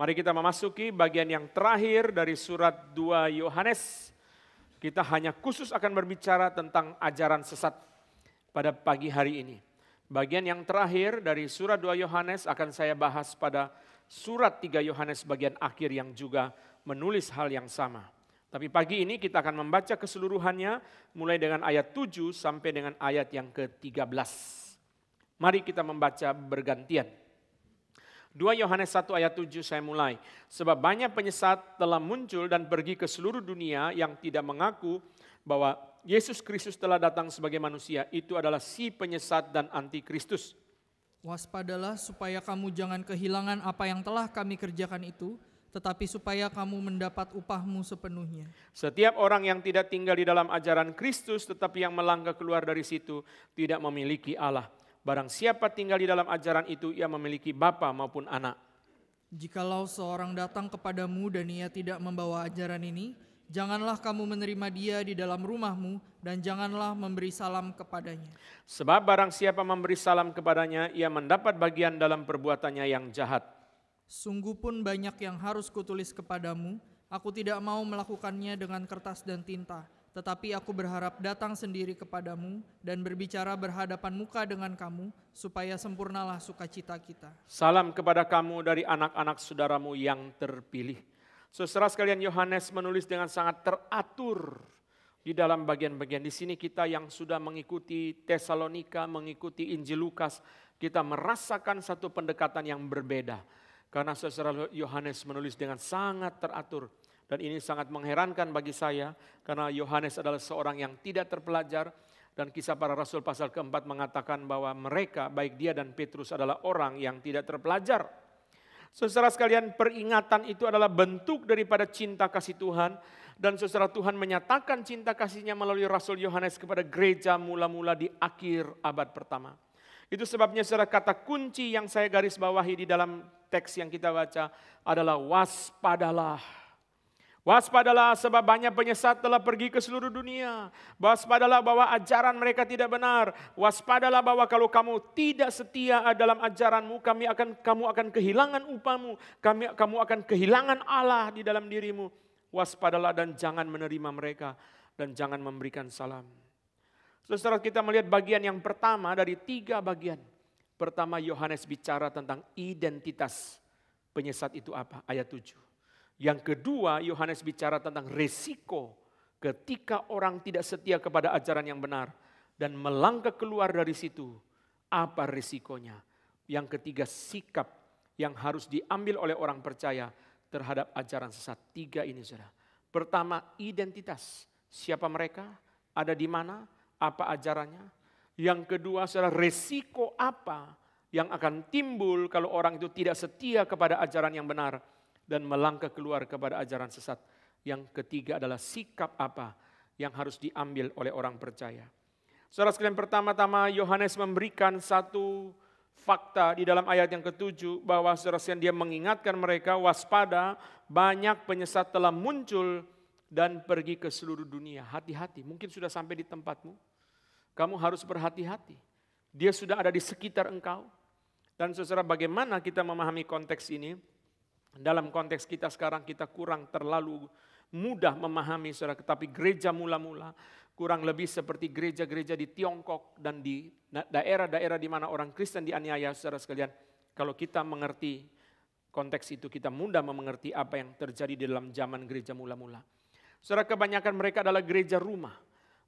Mari kita memasuki bagian yang terakhir dari surat 2 Yohanes. Kita hanya khusus akan berbicara tentang ajaran sesat pada pagi hari ini. Bagian yang terakhir dari surat 2 Yohanes akan saya bahas pada surat 3 Yohanes bagian akhir yang juga menulis hal yang sama. Tapi pagi ini kita akan membaca keseluruhannya mulai dengan ayat 7 sampai dengan ayat yang ke-13. Mari kita membaca bergantian. 2 Yohanes 1 ayat 7 saya mulai. Sebab banyak penyesat telah muncul dan pergi ke seluruh dunia yang tidak mengaku bahwa Yesus Kristus telah datang sebagai manusia. Itu adalah si penyesat dan antikristus. Waspadalah supaya kamu jangan kehilangan apa yang telah kami kerjakan itu, tetapi supaya kamu mendapat upahmu sepenuhnya. Setiap orang yang tidak tinggal di dalam ajaran Kristus tetapi yang melangkah keluar dari situ tidak memiliki Allah. Barang siapa tinggal di dalam ajaran itu, ia memiliki bapa maupun anak. Jikalau seorang datang kepadamu dan ia tidak membawa ajaran ini, janganlah kamu menerima dia di dalam rumahmu dan janganlah memberi salam kepadanya. Sebab barang siapa memberi salam kepadanya, ia mendapat bagian dalam perbuatannya yang jahat. Sungguh pun banyak yang harus kutulis kepadamu, aku tidak mau melakukannya dengan kertas dan tinta tetapi aku berharap datang sendiri kepadamu dan berbicara berhadapan muka dengan kamu, supaya sempurnalah sukacita kita. Salam kepada kamu dari anak-anak saudaramu yang terpilih. Saudara sekalian, Yohanes menulis dengan sangat teratur di dalam bagian-bagian. Di sini kita yang sudah mengikuti Tesalonika, mengikuti Injil Lukas, kita merasakan satu pendekatan yang berbeda. Karena saudara Yohanes menulis dengan sangat teratur dan ini sangat mengherankan bagi saya karena Yohanes adalah seorang yang tidak terpelajar dan kisah para rasul pasal keempat mengatakan bahwa mereka baik dia dan Petrus adalah orang yang tidak terpelajar. Saudara sekalian, peringatan itu adalah bentuk daripada cinta kasih Tuhan dan saudara Tuhan menyatakan cinta kasihnya melalui Rasul Yohanes kepada gereja mula-mula di akhir abad pertama. Itu sebabnya secara kata kunci yang saya garis bawahi di dalam teks yang kita baca adalah waspadalah. Waspadalah sebab banyak penyesat telah pergi ke seluruh dunia. Waspadalah bahwa ajaran mereka tidak benar. Waspadalah bahwa kalau kamu tidak setia dalam ajaranmu, kami akan kamu akan kehilangan upamu. Kami kamu akan kehilangan Allah di dalam dirimu. Waspadalah dan jangan menerima mereka dan jangan memberikan salam. Saudara kita melihat bagian yang pertama dari tiga bagian. Pertama Yohanes bicara tentang identitas penyesat itu apa? Ayat 7. Yang kedua, Yohanes bicara tentang resiko ketika orang tidak setia kepada ajaran yang benar dan melangkah keluar dari situ. Apa resikonya? Yang ketiga, sikap yang harus diambil oleh orang percaya terhadap ajaran sesat. Tiga ini saudara. Pertama, identitas. Siapa mereka? Ada di mana? Apa ajarannya? Yang kedua, saudara, resiko apa yang akan timbul kalau orang itu tidak setia kepada ajaran yang benar? dan melangkah keluar kepada ajaran sesat. Yang ketiga adalah sikap apa yang harus diambil oleh orang percaya. Saudara sekalian pertama-tama Yohanes memberikan satu fakta di dalam ayat yang ketujuh bahwa saudara sekalian dia mengingatkan mereka waspada banyak penyesat telah muncul dan pergi ke seluruh dunia. Hati-hati, mungkin sudah sampai di tempatmu. Kamu harus berhati-hati. Dia sudah ada di sekitar engkau. Dan saudara bagaimana kita memahami konteks ini? Dalam konteks kita sekarang kita kurang terlalu mudah memahami saudara, tetapi gereja mula-mula kurang lebih seperti gereja-gereja di Tiongkok dan di daerah-daerah di mana orang Kristen dianiaya saudara sekalian. Kalau kita mengerti konteks itu kita mudah memengerti apa yang terjadi di dalam zaman gereja mula-mula. Saudara kebanyakan mereka adalah gereja rumah.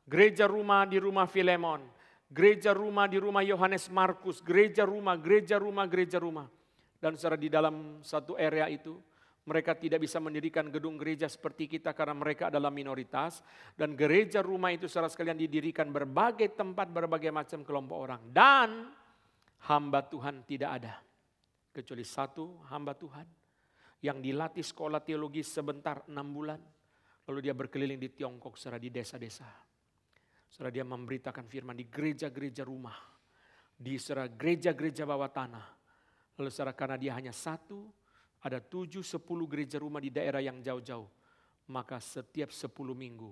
Gereja rumah di rumah Filemon, gereja rumah di rumah Yohanes Markus, gereja rumah, gereja rumah, gereja rumah. Dan secara di dalam satu area itu, mereka tidak bisa mendirikan gedung gereja seperti kita karena mereka adalah minoritas. Dan gereja rumah itu secara sekalian didirikan berbagai tempat, berbagai macam kelompok orang. Dan hamba Tuhan tidak ada. Kecuali satu hamba Tuhan yang dilatih sekolah teologi sebentar enam bulan. Lalu dia berkeliling di Tiongkok secara di desa-desa. Secara dia memberitakan firman di gereja-gereja rumah. Di secara gereja-gereja bawah tanah Lalu saudara karena dia hanya satu, ada tujuh sepuluh gereja rumah di daerah yang jauh-jauh. Maka setiap sepuluh minggu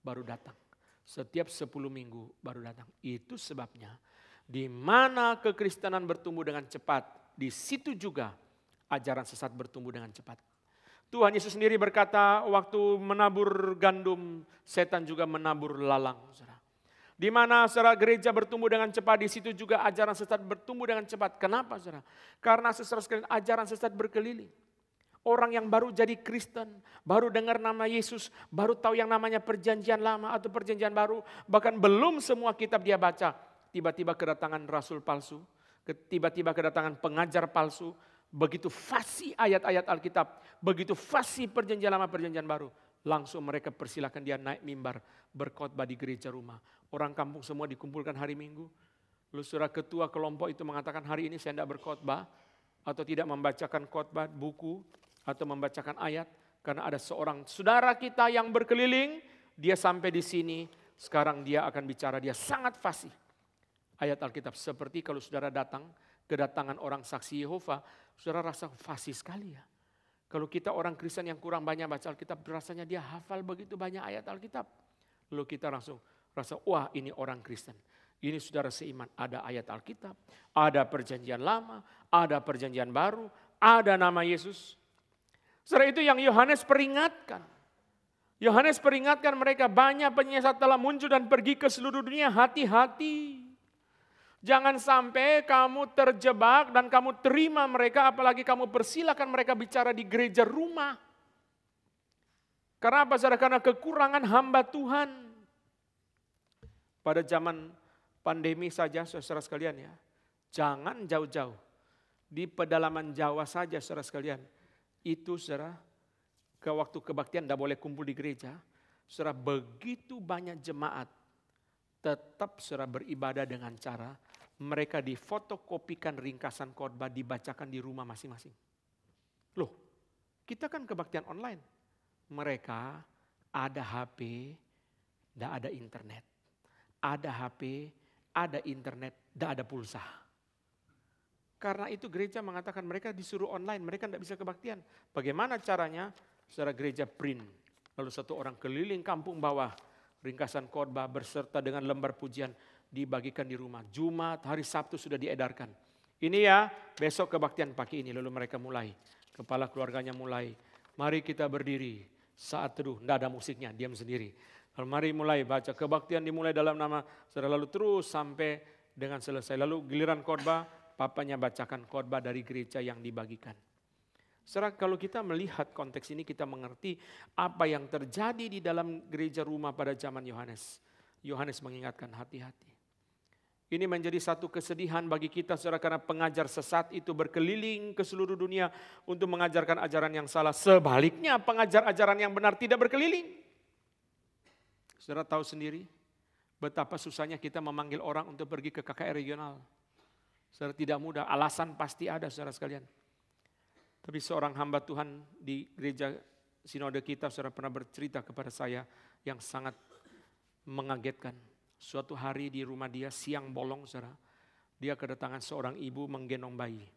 baru datang. Setiap sepuluh minggu baru datang. Itu sebabnya di mana kekristenan bertumbuh dengan cepat, di situ juga ajaran sesat bertumbuh dengan cepat. Tuhan Yesus sendiri berkata waktu menabur gandum, setan juga menabur lalang. Saudara. Di mana saudara gereja bertumbuh dengan cepat, di situ juga ajaran sesat bertumbuh dengan cepat. Kenapa saudara? Karena saudara sekalian ajaran sesat berkeliling. Orang yang baru jadi Kristen, baru dengar nama Yesus, baru tahu yang namanya perjanjian lama atau perjanjian baru, bahkan belum semua kitab dia baca. Tiba-tiba kedatangan rasul palsu, tiba-tiba kedatangan pengajar palsu, begitu fasih ayat-ayat Alkitab, begitu fasih perjanjian lama perjanjian baru. Langsung mereka persilahkan dia naik mimbar berkhotbah di gereja rumah. Orang kampung semua dikumpulkan hari Minggu. Lalu surah ketua kelompok itu mengatakan hari ini saya tidak berkhotbah atau tidak membacakan khotbah buku atau membacakan ayat karena ada seorang saudara kita yang berkeliling dia sampai di sini sekarang dia akan bicara dia sangat fasih ayat Alkitab seperti kalau saudara datang kedatangan orang saksi Yehova saudara rasa fasih sekali ya kalau kita orang Kristen yang kurang banyak baca Alkitab, rasanya dia hafal begitu banyak ayat Alkitab. Lalu kita langsung rasa, wah ini orang Kristen. Ini saudara seiman, ada ayat Alkitab, ada perjanjian lama, ada perjanjian baru, ada nama Yesus. Setelah itu yang Yohanes peringatkan. Yohanes peringatkan mereka banyak penyesat telah muncul dan pergi ke seluruh dunia, hati-hati. Jangan sampai kamu terjebak dan kamu terima mereka, apalagi kamu persilakan mereka bicara di gereja rumah. Karena apa? karena kekurangan hamba Tuhan. Pada zaman pandemi saja, saudara sekalian ya, jangan jauh-jauh. Di pedalaman Jawa saja, saudara sekalian. Itu, saudara, ke waktu kebaktian tidak boleh kumpul di gereja. Saudara, begitu banyak jemaat tetap saudara beribadah dengan cara mereka difotokopikan ringkasan khotbah dibacakan di rumah masing-masing. Loh, kita kan kebaktian online. Mereka ada HP, tidak ada internet. Ada HP, ada internet, tidak ada pulsa. Karena itu gereja mengatakan mereka disuruh online, mereka tidak bisa kebaktian. Bagaimana caranya? Secara gereja print. Lalu satu orang keliling kampung bawah, ringkasan khotbah berserta dengan lembar pujian dibagikan di rumah. Jumat, hari Sabtu sudah diedarkan. Ini ya besok kebaktian pagi ini. Lalu mereka mulai. Kepala keluarganya mulai. Mari kita berdiri saat teduh. Tidak ada musiknya, diam sendiri. Lalu mari mulai baca. Kebaktian dimulai dalam nama saudara. Lalu terus sampai dengan selesai. Lalu giliran khotbah, papanya bacakan khotbah dari gereja yang dibagikan. Saudara, kalau kita melihat konteks ini kita mengerti apa yang terjadi di dalam gereja rumah pada zaman Yohanes. Yohanes mengingatkan hati-hati. Ini menjadi satu kesedihan bagi kita saudara karena pengajar sesat itu berkeliling ke seluruh dunia untuk mengajarkan ajaran yang salah. Sebaliknya pengajar ajaran yang benar tidak berkeliling. Saudara tahu sendiri betapa susahnya kita memanggil orang untuk pergi ke KKR regional. Saudara tidak mudah, alasan pasti ada saudara sekalian. Tapi seorang hamba Tuhan di gereja sinode kita saudara pernah bercerita kepada saya yang sangat mengagetkan Suatu hari di rumah dia siang bolong saudara, dia kedatangan seorang ibu menggendong bayi.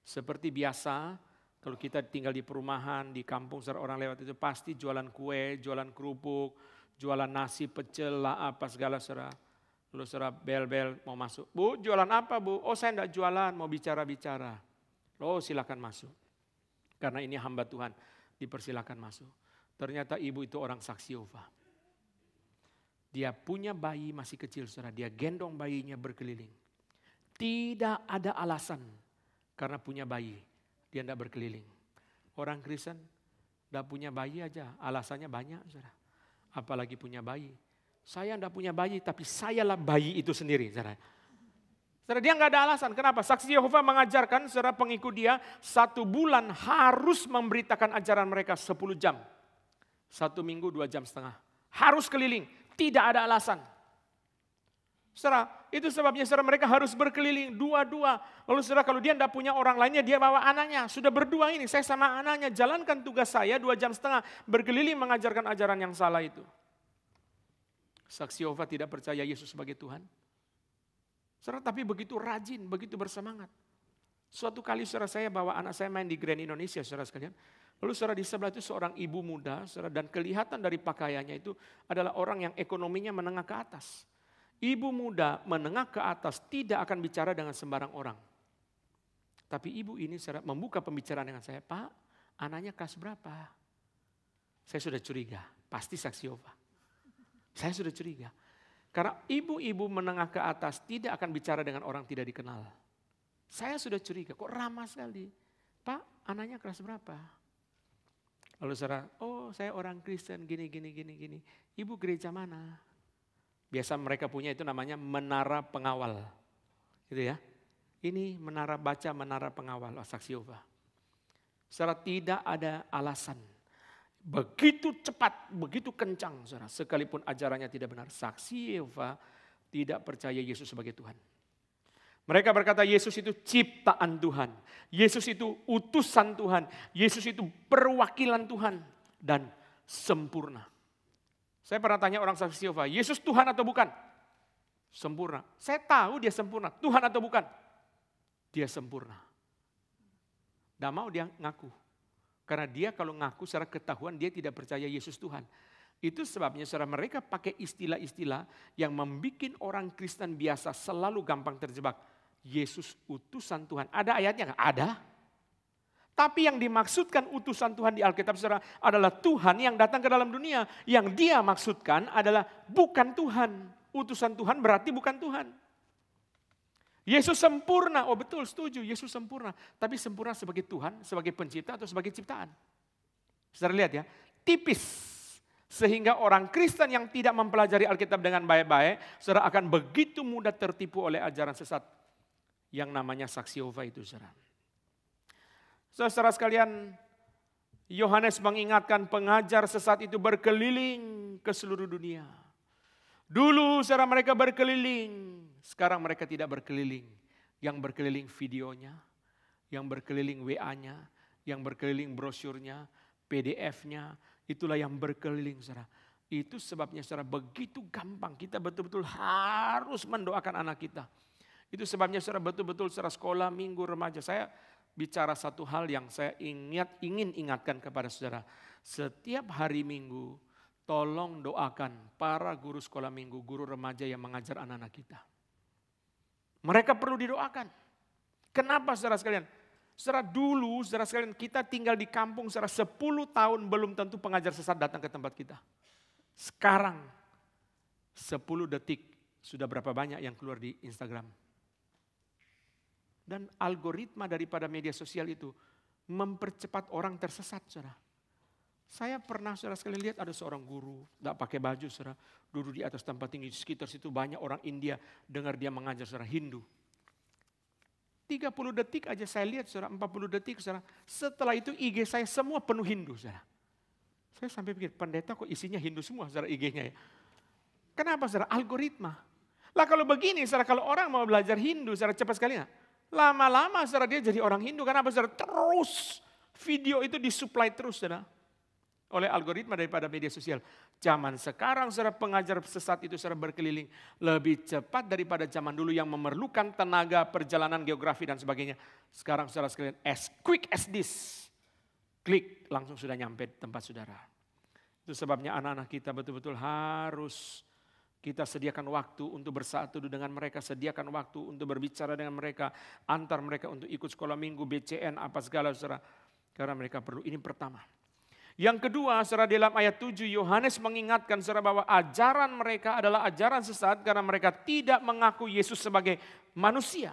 Seperti biasa, kalau kita tinggal di perumahan, di kampung, saudara orang lewat itu pasti jualan kue, jualan kerupuk, jualan nasi pecel lah apa segala saudara. Lalu saudara bel-bel mau masuk. Bu, jualan apa bu? Oh saya enggak jualan, mau bicara-bicara. Oh silakan masuk. Karena ini hamba Tuhan, dipersilakan masuk. Ternyata ibu itu orang saksi Yehova dia punya bayi masih kecil, saudara. Dia gendong bayinya berkeliling. Tidak ada alasan karena punya bayi. Dia tidak berkeliling. Orang Kristen tidak punya bayi aja. Alasannya banyak, saudara. Apalagi punya bayi. Saya tidak punya bayi, tapi sayalah bayi itu sendiri, saudara. Saudara, dia nggak ada alasan. Kenapa? Saksi Yehova mengajarkan saudara pengikut dia satu bulan harus memberitakan ajaran mereka sepuluh jam. Satu minggu dua jam setengah. Harus keliling. Tidak ada alasan. Saudara, itu sebabnya saudara mereka harus berkeliling dua-dua. Lalu saudara kalau dia tidak punya orang lainnya, dia bawa anaknya. Sudah berdua ini, saya sama anaknya. Jalankan tugas saya dua jam setengah. Berkeliling mengajarkan ajaran yang salah itu. Saksi Yehova tidak percaya Yesus sebagai Tuhan. Saudara tapi begitu rajin, begitu bersemangat. Suatu kali saudara saya bawa anak saya main di Grand Indonesia saudara sekalian. Lalu saudara di sebelah itu seorang ibu muda, saudara, dan kelihatan dari pakaiannya itu adalah orang yang ekonominya menengah ke atas. Ibu muda menengah ke atas tidak akan bicara dengan sembarang orang. Tapi ibu ini saudara, membuka pembicaraan dengan saya, Pak, anaknya kelas berapa? Saya sudah curiga, pasti saksi Yova. Saya sudah curiga. Karena ibu-ibu menengah ke atas tidak akan bicara dengan orang tidak dikenal. Saya sudah curiga, kok ramah sekali. Pak, anaknya kelas berapa? Lalu saudara, oh saya orang Kristen gini, gini, gini, gini. Ibu gereja mana? Biasa mereka punya itu namanya menara pengawal. Gitu ya. Ini menara baca, menara pengawal, oh, saksi Yehova. Saudara tidak ada alasan. Begitu cepat, begitu kencang saudara. Sekalipun ajarannya tidak benar. Saksi Yehova tidak percaya Yesus sebagai Tuhan. Mereka berkata Yesus itu ciptaan Tuhan. Yesus itu utusan Tuhan. Yesus itu perwakilan Tuhan dan sempurna. Saya pernah tanya orang saksi Yehova, Yesus Tuhan atau bukan? Sempurna. Saya tahu dia sempurna. Tuhan atau bukan? Dia sempurna. Tidak mau dia ngaku. Karena dia kalau ngaku secara ketahuan dia tidak percaya Yesus Tuhan. Itu sebabnya secara mereka pakai istilah-istilah yang membuat orang Kristen biasa selalu gampang terjebak. Yesus utusan Tuhan. Ada ayatnya nggak? Ada. Tapi yang dimaksudkan utusan Tuhan di Alkitab saudara adalah Tuhan yang datang ke dalam dunia. Yang dia maksudkan adalah bukan Tuhan. Utusan Tuhan berarti bukan Tuhan. Yesus sempurna, oh betul setuju Yesus sempurna. Tapi sempurna sebagai Tuhan, sebagai pencipta atau sebagai ciptaan. Saudara lihat ya, tipis. Sehingga orang Kristen yang tidak mempelajari Alkitab dengan baik-baik, saudara akan begitu mudah tertipu oleh ajaran sesat yang namanya saksi Yehova itu saudara. Saudara sekalian, Yohanes mengingatkan pengajar sesat itu berkeliling ke seluruh dunia. Dulu saudara mereka berkeliling, sekarang mereka tidak berkeliling. Yang berkeliling videonya, yang berkeliling WA-nya, yang berkeliling brosurnya, PDF-nya, itulah yang berkeliling saudara. Itu sebabnya saudara begitu gampang kita betul-betul harus mendoakan anak kita. Itu sebabnya secara betul-betul secara sekolah, minggu, remaja. Saya bicara satu hal yang saya ingat, ingin ingatkan kepada saudara. Setiap hari minggu, tolong doakan para guru sekolah minggu, guru remaja yang mengajar anak-anak kita. Mereka perlu didoakan. Kenapa saudara sekalian? Saudara dulu, saudara sekalian kita tinggal di kampung saudara 10 tahun belum tentu pengajar sesat datang ke tempat kita. Sekarang 10 detik sudah berapa banyak yang keluar di Instagram. Dan algoritma daripada media sosial itu mempercepat orang tersesat, saudara. Saya pernah saudara sekali lihat ada seorang guru, tidak pakai baju saudara, duduk di atas tempat tinggi di sekitar situ banyak orang India dengar dia mengajar saudara Hindu. 30 detik aja saya lihat saudara, 40 detik saudara, setelah itu IG saya semua penuh Hindu saudara. Saya sampai pikir pendeta kok isinya Hindu semua saudara IG-nya ya. Kenapa saudara? Algoritma. Lah kalau begini saudara, kalau orang mau belajar Hindu saudara cepat sekali nggak? Lama-lama saudara dia jadi orang Hindu. Karena apa saudara? Terus video itu disuplai terus saudara. Oleh algoritma daripada media sosial. Zaman sekarang saudara pengajar sesat itu saudara berkeliling. Lebih cepat daripada zaman dulu yang memerlukan tenaga perjalanan geografi dan sebagainya. Sekarang saudara sekalian as quick as this. Klik langsung sudah nyampe tempat saudara. Itu sebabnya anak-anak kita betul-betul harus kita sediakan waktu untuk bersatu dengan mereka, sediakan waktu untuk berbicara dengan mereka, antar mereka untuk ikut sekolah minggu, BCN, apa segala saudara. Karena mereka perlu, ini pertama. Yang kedua, saudara dalam ayat 7 Yohanes mengingatkan saudara bahwa ajaran mereka adalah ajaran sesat karena mereka tidak mengaku Yesus sebagai manusia.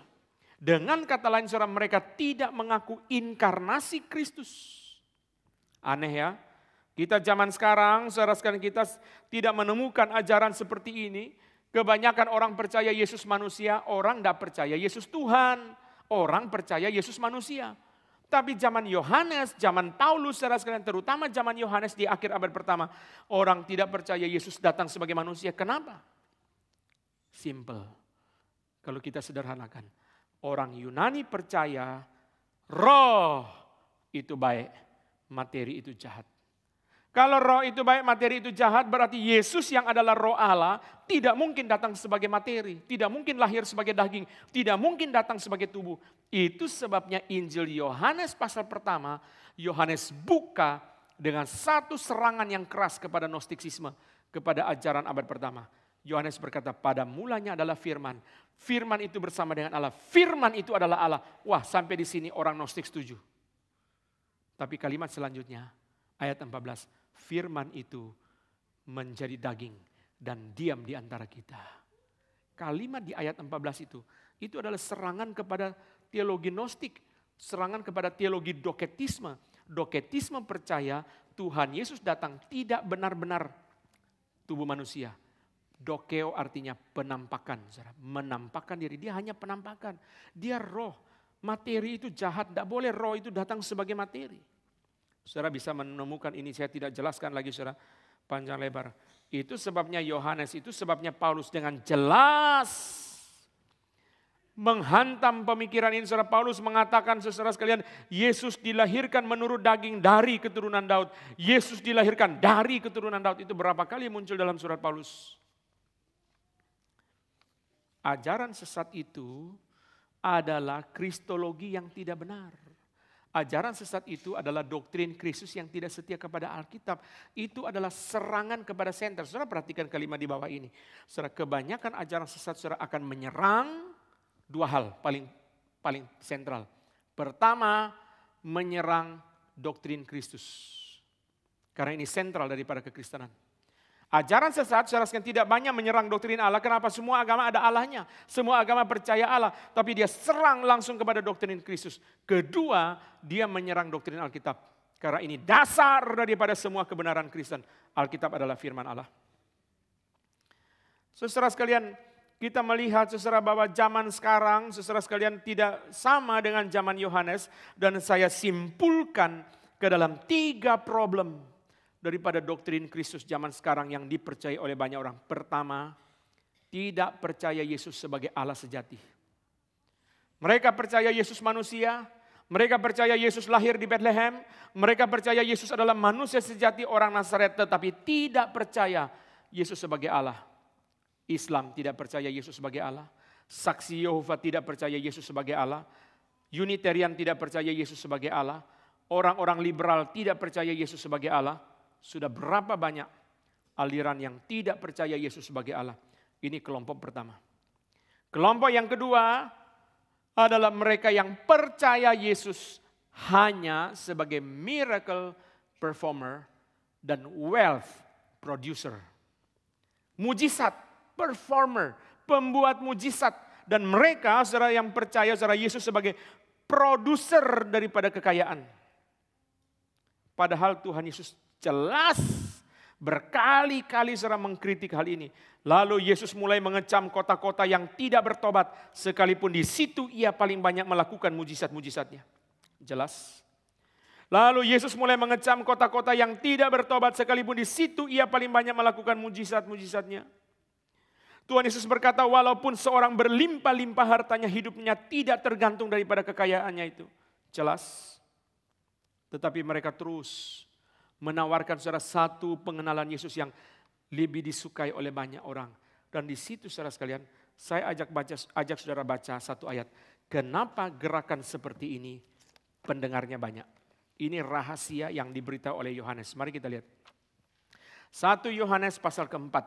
Dengan kata lain saudara mereka tidak mengaku inkarnasi Kristus. Aneh ya, kita zaman sekarang, seharuskan kita tidak menemukan ajaran seperti ini. Kebanyakan orang percaya Yesus manusia, orang tidak percaya Yesus Tuhan. Orang percaya Yesus manusia. Tapi zaman Yohanes, zaman Paulus, saudara sekalian, terutama zaman Yohanes di akhir abad pertama, orang tidak percaya Yesus datang sebagai manusia. Kenapa? Simple. Kalau kita sederhanakan, orang Yunani percaya roh itu baik, materi itu jahat. Kalau roh itu baik, materi itu jahat, berarti Yesus yang adalah roh Allah tidak mungkin datang sebagai materi, tidak mungkin lahir sebagai daging, tidak mungkin datang sebagai tubuh. Itu sebabnya Injil Yohanes pasal pertama, Yohanes buka dengan satu serangan yang keras kepada Gnostiksisme, kepada ajaran abad pertama. Yohanes berkata, pada mulanya adalah firman. Firman itu bersama dengan Allah. Firman itu adalah Allah. Wah sampai di sini orang Gnostik setuju. Tapi kalimat selanjutnya, ayat 14 firman itu menjadi daging dan diam di antara kita. Kalimat di ayat 14 itu, itu adalah serangan kepada teologi Gnostik, serangan kepada teologi doketisme. Doketisme percaya Tuhan Yesus datang tidak benar-benar tubuh manusia. Dokeo artinya penampakan, saudara. menampakkan diri. Dia hanya penampakan. Dia roh. Materi itu jahat, tidak boleh roh itu datang sebagai materi. Saudara bisa menemukan ini, saya tidak jelaskan lagi saudara panjang lebar. Itu sebabnya Yohanes, itu sebabnya Paulus dengan jelas menghantam pemikiran ini. Saudara Paulus mengatakan saudara sekalian, Yesus dilahirkan menurut daging dari keturunan Daud. Yesus dilahirkan dari keturunan Daud. Itu berapa kali muncul dalam surat Paulus? Ajaran sesat itu adalah kristologi yang tidak benar. Ajaran sesat itu adalah doktrin Kristus yang tidak setia kepada Alkitab. Itu adalah serangan kepada senter. Saudara perhatikan kalimat di bawah ini. Saudara kebanyakan ajaran sesat saudara akan menyerang dua hal paling paling sentral. Pertama, menyerang doktrin Kristus. Karena ini sentral daripada kekristenan. Ajaran sesat rasakan tidak banyak menyerang doktrin Allah. Kenapa? Semua agama ada Allahnya. Semua agama percaya Allah. Tapi dia serang langsung kepada doktrin Kristus. Kedua, dia menyerang doktrin Alkitab. Karena ini dasar daripada semua kebenaran Kristen. Alkitab adalah firman Allah. Saudara sekalian, kita melihat saudara bahwa zaman sekarang saudara sekalian tidak sama dengan zaman Yohanes dan saya simpulkan ke dalam tiga problem daripada doktrin Kristus zaman sekarang yang dipercaya oleh banyak orang. Pertama, tidak percaya Yesus sebagai Allah sejati. Mereka percaya Yesus manusia, mereka percaya Yesus lahir di Bethlehem, mereka percaya Yesus adalah manusia sejati orang Nazaret tetapi tidak percaya Yesus sebagai Allah. Islam tidak percaya Yesus sebagai Allah, saksi Yehova tidak percaya Yesus sebagai Allah, Unitarian tidak percaya Yesus sebagai Allah, orang-orang liberal tidak percaya Yesus sebagai Allah, sudah berapa banyak aliran yang tidak percaya Yesus sebagai Allah. Ini kelompok pertama. Kelompok yang kedua adalah mereka yang percaya Yesus hanya sebagai miracle performer dan wealth producer. Mujizat, performer, pembuat mujizat. Dan mereka secara yang percaya secara Yesus sebagai produser daripada kekayaan. Padahal Tuhan Yesus jelas berkali-kali secara mengkritik hal ini. Lalu Yesus mulai mengecam kota-kota yang tidak bertobat sekalipun di situ ia paling banyak melakukan mujizat-mujizatnya. Jelas? Lalu Yesus mulai mengecam kota-kota yang tidak bertobat sekalipun di situ ia paling banyak melakukan mujizat-mujizatnya. Tuhan Yesus berkata walaupun seorang berlimpah-limpah hartanya hidupnya tidak tergantung daripada kekayaannya itu. Jelas? Tetapi mereka terus menawarkan saudara satu pengenalan Yesus yang lebih disukai oleh banyak orang. Dan di situ saudara sekalian, saya ajak baca ajak saudara baca satu ayat. Kenapa gerakan seperti ini pendengarnya banyak? Ini rahasia yang diberitahu oleh Yohanes. Mari kita lihat. satu Yohanes pasal keempat.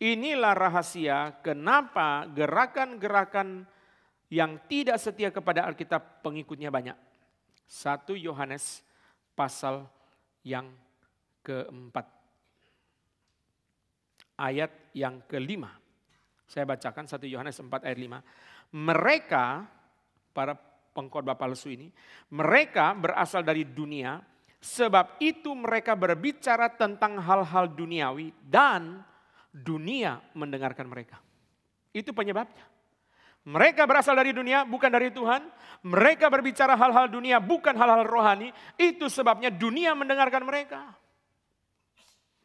Inilah rahasia kenapa gerakan-gerakan yang tidak setia kepada Alkitab pengikutnya banyak. satu Yohanes pasal yang keempat. Ayat yang kelima. Saya bacakan 1 Yohanes 4 ayat 5. Mereka, para pengkhotbah palsu ini, mereka berasal dari dunia, sebab itu mereka berbicara tentang hal-hal duniawi dan dunia mendengarkan mereka. Itu penyebabnya. Mereka berasal dari dunia, bukan dari Tuhan. Mereka berbicara hal-hal dunia, bukan hal-hal rohani. Itu sebabnya dunia mendengarkan mereka.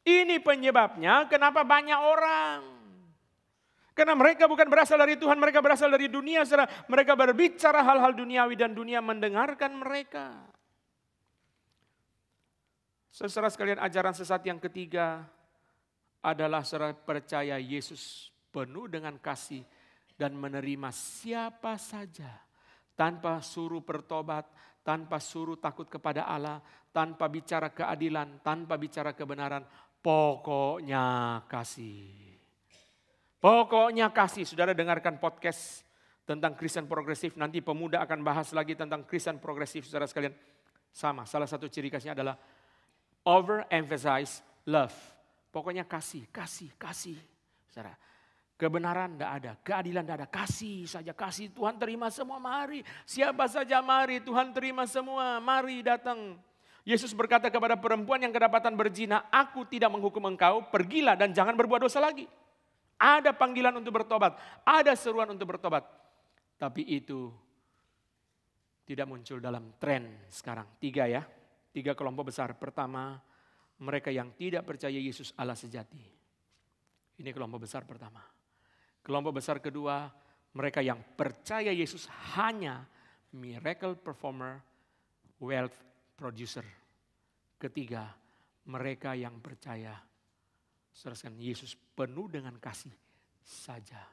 Ini penyebabnya kenapa banyak orang. Karena mereka bukan berasal dari Tuhan, mereka berasal dari dunia. Mereka berbicara hal-hal duniawi dan dunia mendengarkan mereka. Sesara sekalian ajaran sesat yang ketiga adalah secara percaya Yesus penuh dengan kasih dan menerima siapa saja tanpa suruh bertobat, tanpa suruh takut kepada Allah, tanpa bicara keadilan, tanpa bicara kebenaran, pokoknya kasih. Pokoknya kasih. Saudara dengarkan podcast tentang Kristen progresif. Nanti pemuda akan bahas lagi tentang Kristen progresif saudara sekalian. Sama, salah satu ciri khasnya adalah overemphasize love. Pokoknya kasih, kasih, kasih. Saudara, Kebenaran tidak ada, keadilan tidak ada, kasih saja, kasih Tuhan terima semua, mari. Siapa saja mari, Tuhan terima semua, mari datang. Yesus berkata kepada perempuan yang kedapatan berzina, aku tidak menghukum engkau, pergilah dan jangan berbuat dosa lagi. Ada panggilan untuk bertobat, ada seruan untuk bertobat. Tapi itu tidak muncul dalam tren sekarang. Tiga ya, tiga kelompok besar. Pertama, mereka yang tidak percaya Yesus Allah sejati. Ini kelompok besar pertama. Kelompok besar kedua, mereka yang percaya Yesus hanya miracle performer, wealth producer. Ketiga, mereka yang percaya. seraskan Yesus penuh dengan kasih saja.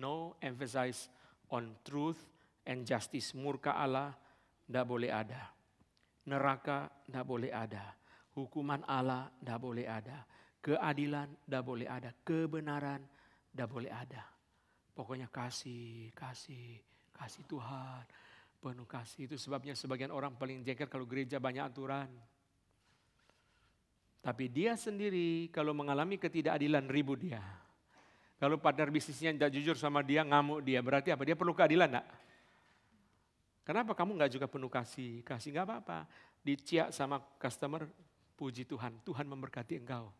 No emphasize on truth and justice. Murka Allah tidak boleh ada. Neraka tidak boleh ada. Hukuman Allah tidak boleh ada. Keadilan tidak boleh ada. Kebenaran tidak boleh ada. Pokoknya kasih, kasih, kasih Tuhan. Penuh kasih itu sebabnya sebagian orang paling jengkel kalau gereja banyak aturan. Tapi dia sendiri kalau mengalami ketidakadilan ribut dia. Kalau partner bisnisnya tidak jujur sama dia, ngamuk dia. Berarti apa? Dia perlu keadilan enggak? Kenapa kamu nggak juga penuh kasih? Kasih nggak apa-apa. Diciak sama customer, puji Tuhan. Tuhan memberkati engkau.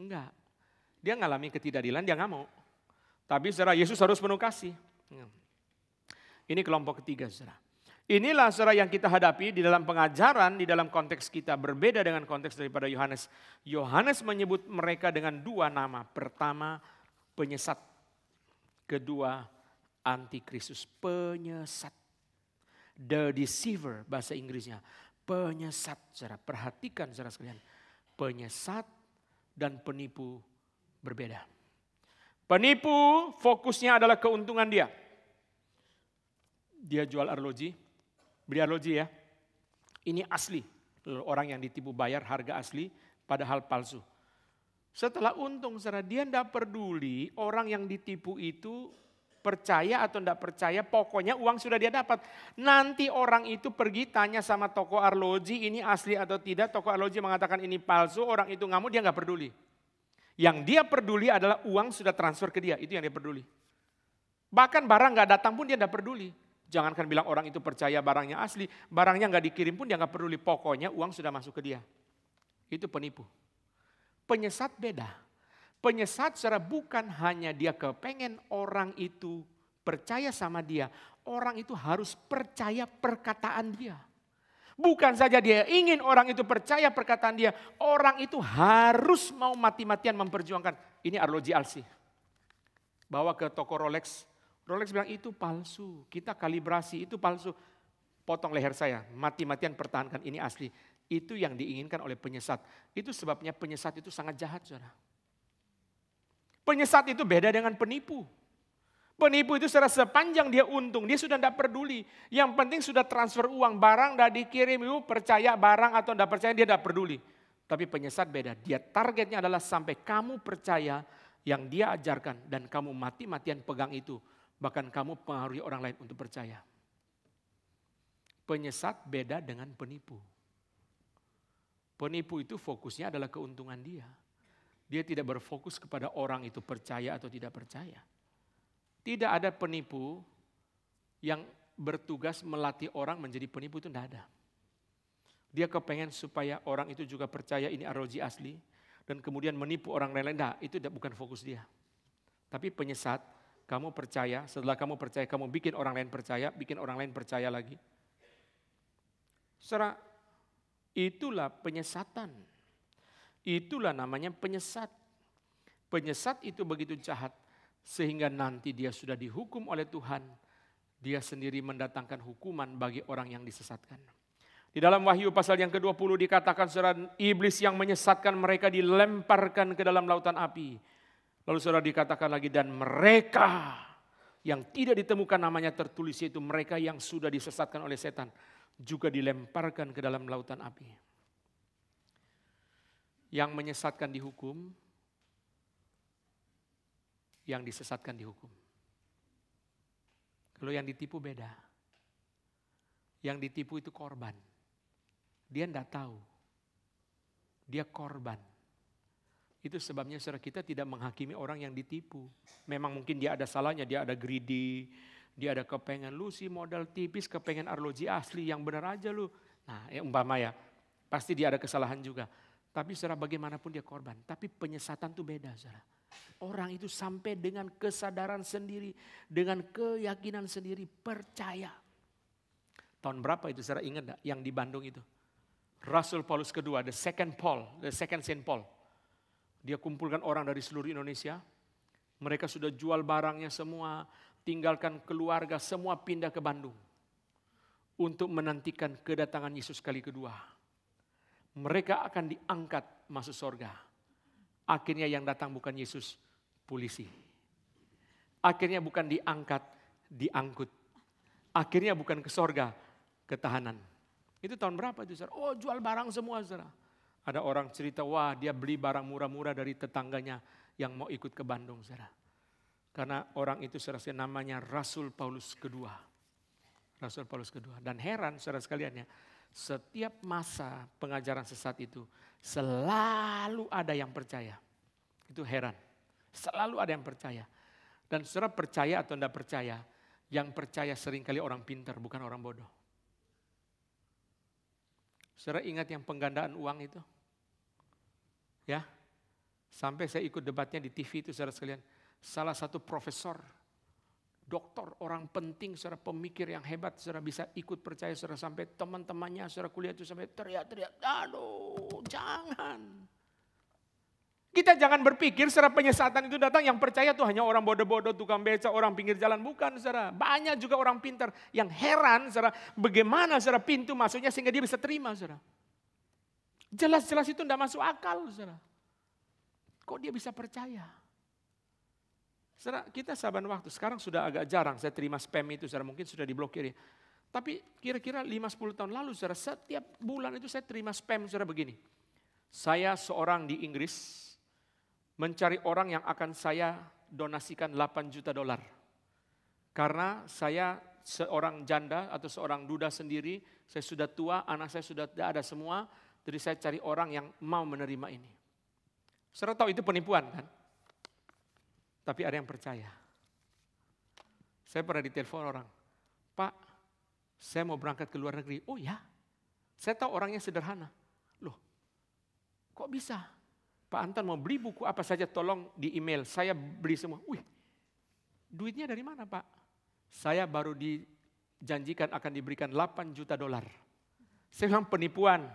Enggak. Dia ngalami ketidakadilan, dia ngamuk. Tapi saudara, Yesus harus penuh kasih. Ya. Ini kelompok ketiga saudara. Inilah saudara yang kita hadapi di dalam pengajaran, di dalam konteks kita berbeda dengan konteks daripada Yohanes. Yohanes menyebut mereka dengan dua nama. Pertama, penyesat. Kedua, antikristus. Penyesat. The deceiver, bahasa Inggrisnya. Penyesat, saudara. Perhatikan saudara sekalian. Penyesat dan penipu berbeda. Penipu fokusnya adalah keuntungan dia. Dia jual arloji, beli arloji ya. Ini asli, orang yang ditipu bayar harga asli padahal palsu. Setelah untung, secara dia tidak peduli orang yang ditipu itu percaya atau tidak percaya, pokoknya uang sudah dia dapat. Nanti orang itu pergi tanya sama toko arloji ini asli atau tidak, toko arloji mengatakan ini palsu, orang itu ngamuk dia nggak peduli. Yang dia peduli adalah uang sudah transfer ke dia, itu yang dia peduli. Bahkan barang nggak datang pun dia nggak peduli. Jangankan bilang orang itu percaya barangnya asli, barangnya nggak dikirim pun dia nggak peduli. Pokoknya uang sudah masuk ke dia. Itu penipu. Penyesat beda. Penyesat secara bukan hanya dia kepengen orang itu percaya sama dia. Orang itu harus percaya perkataan dia. Bukan saja dia ingin orang itu percaya perkataan dia. Orang itu harus mau mati-matian memperjuangkan. Ini arloji Alsi. Bawa ke toko Rolex. Rolex bilang itu palsu. Kita kalibrasi itu palsu. Potong leher saya. Mati-matian pertahankan ini asli. Itu yang diinginkan oleh penyesat. Itu sebabnya penyesat itu sangat jahat saudara. Penyesat itu beda dengan penipu. Penipu itu secara sepanjang dia untung, dia sudah tidak peduli. Yang penting sudah transfer uang, barang tidak dikirim, ibu percaya barang atau tidak percaya dia tidak peduli. Tapi penyesat beda, dia targetnya adalah sampai kamu percaya yang dia ajarkan dan kamu mati-matian pegang itu. Bahkan kamu pengaruhi orang lain untuk percaya. Penyesat beda dengan penipu. Penipu itu fokusnya adalah keuntungan dia. Dia tidak berfokus kepada orang itu percaya atau tidak percaya tidak ada penipu yang bertugas melatih orang menjadi penipu itu tidak ada. Dia kepengen supaya orang itu juga percaya ini arloji asli dan kemudian menipu orang lain. Nah, itu bukan fokus dia. Tapi penyesat, kamu percaya, setelah kamu percaya, kamu bikin orang lain percaya, bikin orang lain percaya lagi. Secara itulah penyesatan. Itulah namanya penyesat. Penyesat itu begitu jahat sehingga nanti dia sudah dihukum oleh Tuhan, dia sendiri mendatangkan hukuman bagi orang yang disesatkan. Di dalam Wahyu pasal yang ke-20 dikatakan saudara iblis yang menyesatkan mereka dilemparkan ke dalam lautan api. Lalu saudara dikatakan lagi dan mereka yang tidak ditemukan namanya tertulis yaitu mereka yang sudah disesatkan oleh setan juga dilemparkan ke dalam lautan api. Yang menyesatkan dihukum, yang disesatkan dihukum. Kalau yang ditipu beda. Yang ditipu itu korban. Dia tidak tahu. Dia korban. Itu sebabnya saudara kita tidak menghakimi orang yang ditipu. Memang mungkin dia ada salahnya, dia ada greedy, dia ada kepengen lu modal tipis, kepengen arloji asli yang benar aja lu. Nah ya umpama ya, pasti dia ada kesalahan juga. Tapi saudara bagaimanapun dia korban. Tapi penyesatan tuh beda saudara. Orang itu sampai dengan kesadaran sendiri, dengan keyakinan sendiri, percaya. Tahun berapa itu saya ingat gak? yang di Bandung itu? Rasul Paulus kedua, the second Paul, the second Saint Paul. Dia kumpulkan orang dari seluruh Indonesia. Mereka sudah jual barangnya semua, tinggalkan keluarga, semua pindah ke Bandung. Untuk menantikan kedatangan Yesus kali kedua. Mereka akan diangkat masuk sorga Akhirnya yang datang bukan Yesus, polisi. Akhirnya bukan diangkat, diangkut. Akhirnya bukan ke sorga, ketahanan. Itu tahun berapa itu Sir? Oh jual barang semua Zara. Ada orang cerita, wah dia beli barang murah-murah dari tetangganya yang mau ikut ke Bandung Zara. Karena orang itu sir, namanya Rasul Paulus kedua. Rasul Paulus kedua. Dan heran saudara sekalian ya, setiap masa pengajaran sesat itu Selalu ada yang percaya. Itu heran. Selalu ada yang percaya. Dan saudara percaya atau tidak percaya, yang percaya seringkali orang pintar, bukan orang bodoh. Saudara ingat yang penggandaan uang itu? Ya, sampai saya ikut debatnya di TV itu saudara sekalian. Salah satu profesor dokter, orang penting, secara pemikir yang hebat, secara bisa ikut percaya, secara sampai teman-temannya, secara kuliah itu sampai teriak-teriak, aduh jangan. Kita jangan berpikir secara penyesatan itu datang yang percaya tuh hanya orang bodoh-bodoh, tukang beca, orang pinggir jalan. Bukan secara Banyak juga orang pintar yang heran secara bagaimana secara pintu masuknya sehingga dia bisa terima secara Jelas-jelas itu tidak masuk akal secara. Kok dia bisa percaya? Saudara, kita saban waktu, sekarang sudah agak jarang saya terima spam itu, saudara mungkin sudah diblokir ya. Tapi kira-kira 5-10 tahun lalu, saudara, setiap bulan itu saya terima spam, saudara begini. Saya seorang di Inggris, mencari orang yang akan saya donasikan 8 juta dolar. Karena saya seorang janda atau seorang duda sendiri, saya sudah tua, anak saya sudah tidak ada semua, jadi saya cari orang yang mau menerima ini. Saudara tahu itu penipuan kan? Tapi ada yang percaya. Saya pernah ditelepon orang, Pak, saya mau berangkat ke luar negeri. Oh ya, saya tahu orangnya sederhana. Loh, kok bisa? Pak Anton mau beli buku apa saja tolong di email. Saya beli semua. Wih, duitnya dari mana Pak? Saya baru dijanjikan akan diberikan 8 juta dolar. Saya bilang penipuan.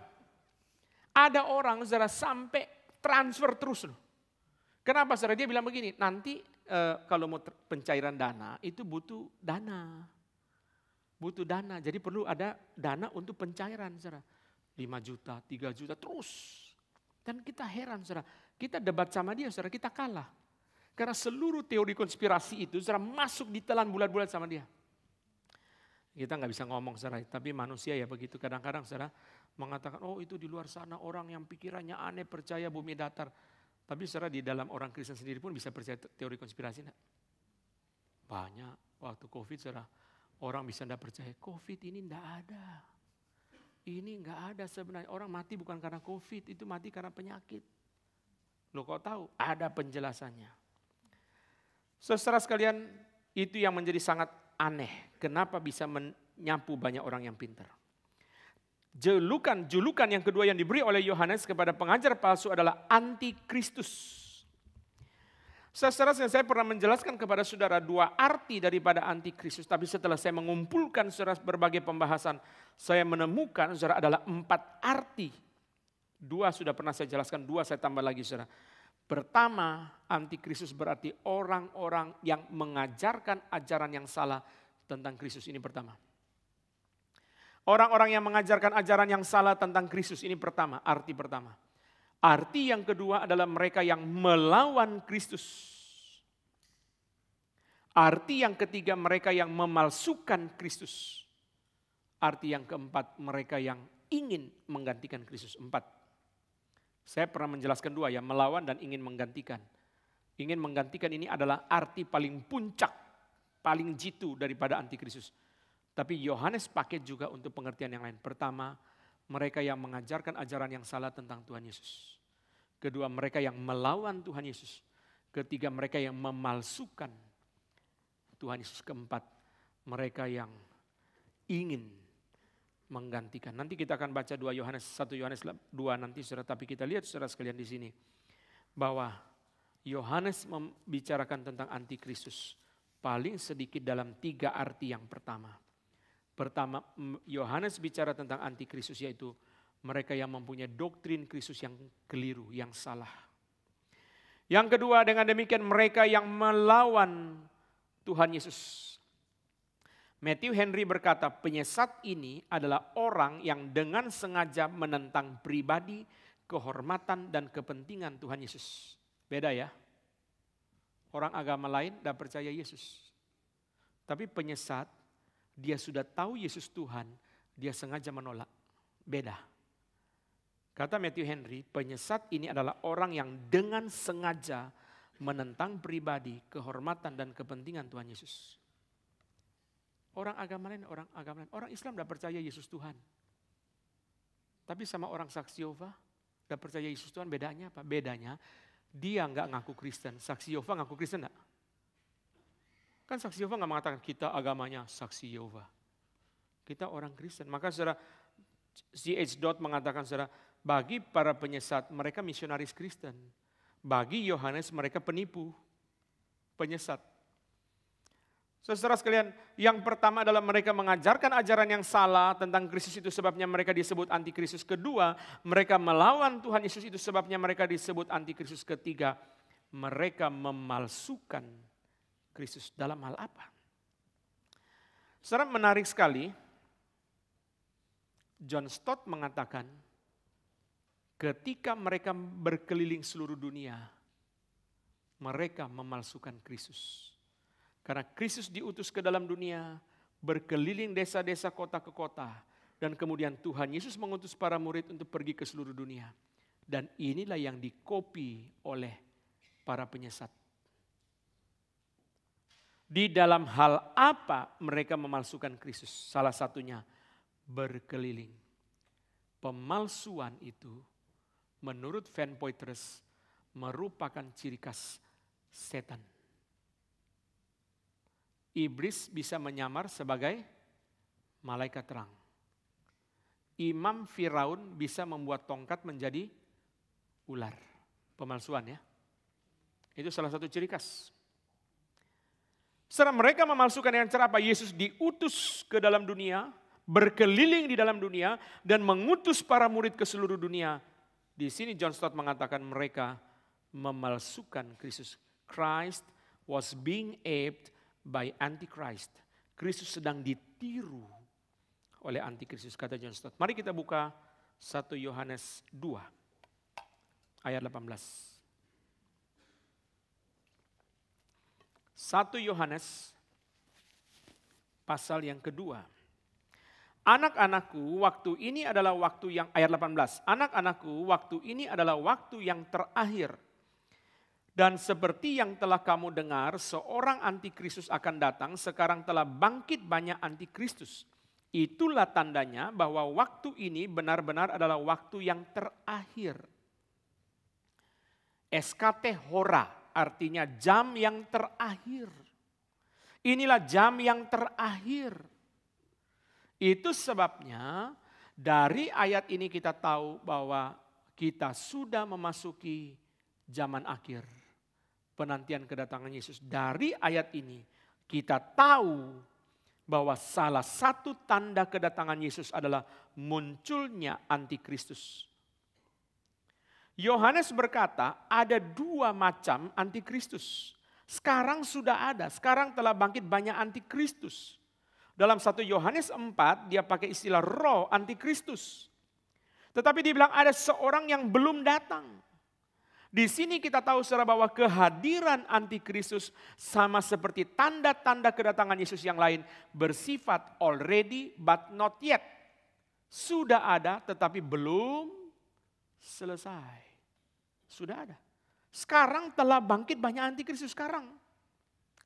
Ada orang saudara sampai transfer terus loh. Kenapa saudara dia bilang begini, nanti e, kalau mau pencairan dana itu butuh dana. Butuh dana, jadi perlu ada dana untuk pencairan saudara. 5 juta, 3 juta, terus. Dan kita heran saudara, kita debat sama dia saudara, kita kalah. Karena seluruh teori konspirasi itu saudara masuk ditelan bulat-bulat sama dia. Kita nggak bisa ngomong saudara, tapi manusia ya begitu kadang-kadang saudara mengatakan, oh itu di luar sana orang yang pikirannya aneh percaya bumi datar. Tapi secara di dalam orang Kristen sendiri pun bisa percaya teori konspirasi enggak? Banyak waktu COVID secara orang bisa enggak percaya COVID ini enggak ada. Ini enggak ada sebenarnya orang mati bukan karena COVID itu mati karena penyakit. Lo kok tahu? Ada penjelasannya. Saudara sekalian itu yang menjadi sangat aneh. Kenapa bisa menyapu banyak orang yang pintar? Julukan, julukan yang kedua yang diberi oleh Yohanes kepada pengajar palsu adalah antikristus. Secara saya pernah menjelaskan kepada saudara dua arti daripada antikristus, tapi setelah saya mengumpulkan saudara berbagai pembahasan, saya menemukan saudara adalah empat arti. Dua sudah pernah saya jelaskan, dua saya tambah lagi saudara. Pertama, antikristus berarti orang-orang yang mengajarkan ajaran yang salah tentang Kristus ini pertama. Orang-orang yang mengajarkan ajaran yang salah tentang Kristus ini pertama, arti pertama. Arti yang kedua adalah mereka yang melawan Kristus. Arti yang ketiga mereka yang memalsukan Kristus. Arti yang keempat mereka yang ingin menggantikan Kristus. Empat. Saya pernah menjelaskan dua ya, melawan dan ingin menggantikan. Ingin menggantikan ini adalah arti paling puncak, paling jitu daripada antikristus tapi Yohanes pakai juga untuk pengertian yang lain. Pertama, mereka yang mengajarkan ajaran yang salah tentang Tuhan Yesus. Kedua, mereka yang melawan Tuhan Yesus. Ketiga, mereka yang memalsukan Tuhan Yesus. Keempat, mereka yang ingin menggantikan. Nanti kita akan baca dua Yohanes satu Yohanes dua nanti Saudara, tapi kita lihat Saudara sekalian di sini bahwa Yohanes membicarakan tentang antikristus paling sedikit dalam tiga arti yang pertama. Pertama, Yohanes bicara tentang antikristus yaitu mereka yang mempunyai doktrin Kristus yang keliru, yang salah. Yang kedua, dengan demikian mereka yang melawan Tuhan Yesus. Matthew Henry berkata, penyesat ini adalah orang yang dengan sengaja menentang pribadi, kehormatan, dan kepentingan Tuhan Yesus. Beda ya. Orang agama lain dan percaya Yesus. Tapi penyesat dia sudah tahu Yesus Tuhan, dia sengaja menolak. Beda. Kata Matthew Henry, penyesat ini adalah orang yang dengan sengaja menentang pribadi, kehormatan dan kepentingan Tuhan Yesus. Orang agama lain, orang agama lain, orang Islam tidak percaya Yesus Tuhan. Tapi sama orang saksi Yehova, tidak percaya Yesus Tuhan bedanya apa? Bedanya dia nggak ngaku Kristen. Saksi Yehova ngaku Kristen enggak? Kan saksi Yehova nggak mengatakan kita agamanya saksi Yehova. Kita orang Kristen. Maka saudara C.H. Dodd mengatakan saudara, bagi para penyesat mereka misionaris Kristen. Bagi Yohanes mereka penipu, penyesat. Saudara sekalian, yang pertama adalah mereka mengajarkan ajaran yang salah tentang Kristus itu sebabnya mereka disebut antikristus. Kedua, mereka melawan Tuhan Yesus itu sebabnya mereka disebut antikristus. Ketiga, mereka memalsukan Kristus. Dalam hal apa? Secara menarik sekali, John Stott mengatakan, ketika mereka berkeliling seluruh dunia, mereka memalsukan Kristus. Karena Kristus diutus ke dalam dunia, berkeliling desa-desa kota ke kota, dan kemudian Tuhan Yesus mengutus para murid untuk pergi ke seluruh dunia. Dan inilah yang dikopi oleh para penyesat di dalam hal apa mereka memalsukan Kristus? Salah satunya berkeliling. Pemalsuan itu menurut Van Poitras merupakan ciri khas setan. Iblis bisa menyamar sebagai malaikat terang. Imam Firaun bisa membuat tongkat menjadi ular. Pemalsuan ya. Itu salah satu ciri khas. Setelah mereka memalsukan dengan cara apa? Yesus diutus ke dalam dunia, berkeliling di dalam dunia, dan mengutus para murid ke seluruh dunia. Di sini John Stott mengatakan mereka memalsukan Kristus. Christ was being aped by Antichrist. Kristus sedang ditiru oleh Antikristus, kata John Stott. Mari kita buka 1 Yohanes 2 ayat 18. 1 Yohanes pasal yang kedua. Anak-anakku, waktu ini adalah waktu yang ayat 18. Anak-anakku, waktu ini adalah waktu yang terakhir. Dan seperti yang telah kamu dengar, seorang antikristus akan datang, sekarang telah bangkit banyak antikristus. Itulah tandanya bahwa waktu ini benar-benar adalah waktu yang terakhir. SKT Hora artinya jam yang terakhir. Inilah jam yang terakhir. Itu sebabnya dari ayat ini kita tahu bahwa kita sudah memasuki zaman akhir. Penantian kedatangan Yesus. Dari ayat ini kita tahu bahwa salah satu tanda kedatangan Yesus adalah munculnya antikristus Yohanes berkata ada dua macam antikristus. Sekarang sudah ada, sekarang telah bangkit banyak antikristus. Dalam satu Yohanes 4 dia pakai istilah roh antikristus. Tetapi dibilang ada seorang yang belum datang. Di sini kita tahu secara bahwa kehadiran antikristus sama seperti tanda-tanda kedatangan Yesus yang lain bersifat already but not yet. Sudah ada tetapi belum selesai. Sudah ada. Sekarang telah bangkit banyak antikristus sekarang.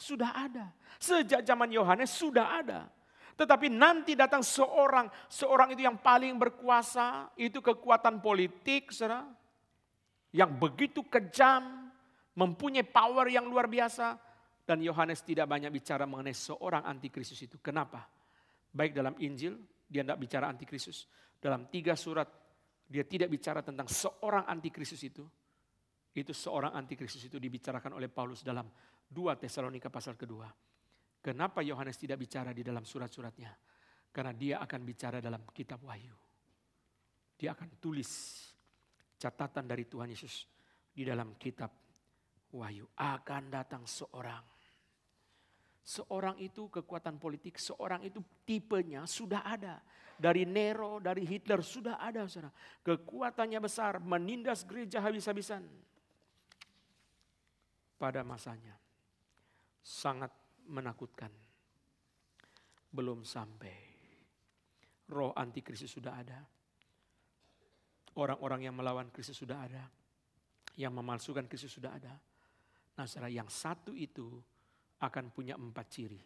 Sudah ada. Sejak zaman Yohanes sudah ada. Tetapi nanti datang seorang, seorang itu yang paling berkuasa, itu kekuatan politik, saudara, yang begitu kejam, mempunyai power yang luar biasa. Dan Yohanes tidak banyak bicara mengenai seorang antikristus itu. Kenapa? Baik dalam Injil, dia tidak bicara antikristus. Dalam tiga surat, dia tidak bicara tentang seorang antikristus itu. Itu seorang antikristus itu dibicarakan oleh Paulus dalam dua Tesalonika pasal kedua. Kenapa Yohanes tidak bicara di dalam surat-suratnya? Karena dia akan bicara dalam kitab Wahyu. Dia akan tulis catatan dari Tuhan Yesus di dalam kitab Wahyu. Akan datang seorang. Seorang itu kekuatan politik, seorang itu tipenya sudah ada. Dari Nero, dari Hitler sudah ada. Saudara. Kekuatannya besar, menindas gereja habis-habisan pada masanya. Sangat menakutkan. Belum sampai. Roh antikrisis sudah ada. Orang-orang yang melawan krisis sudah ada. Yang memalsukan krisis sudah ada. Nah secara yang satu itu akan punya empat ciri.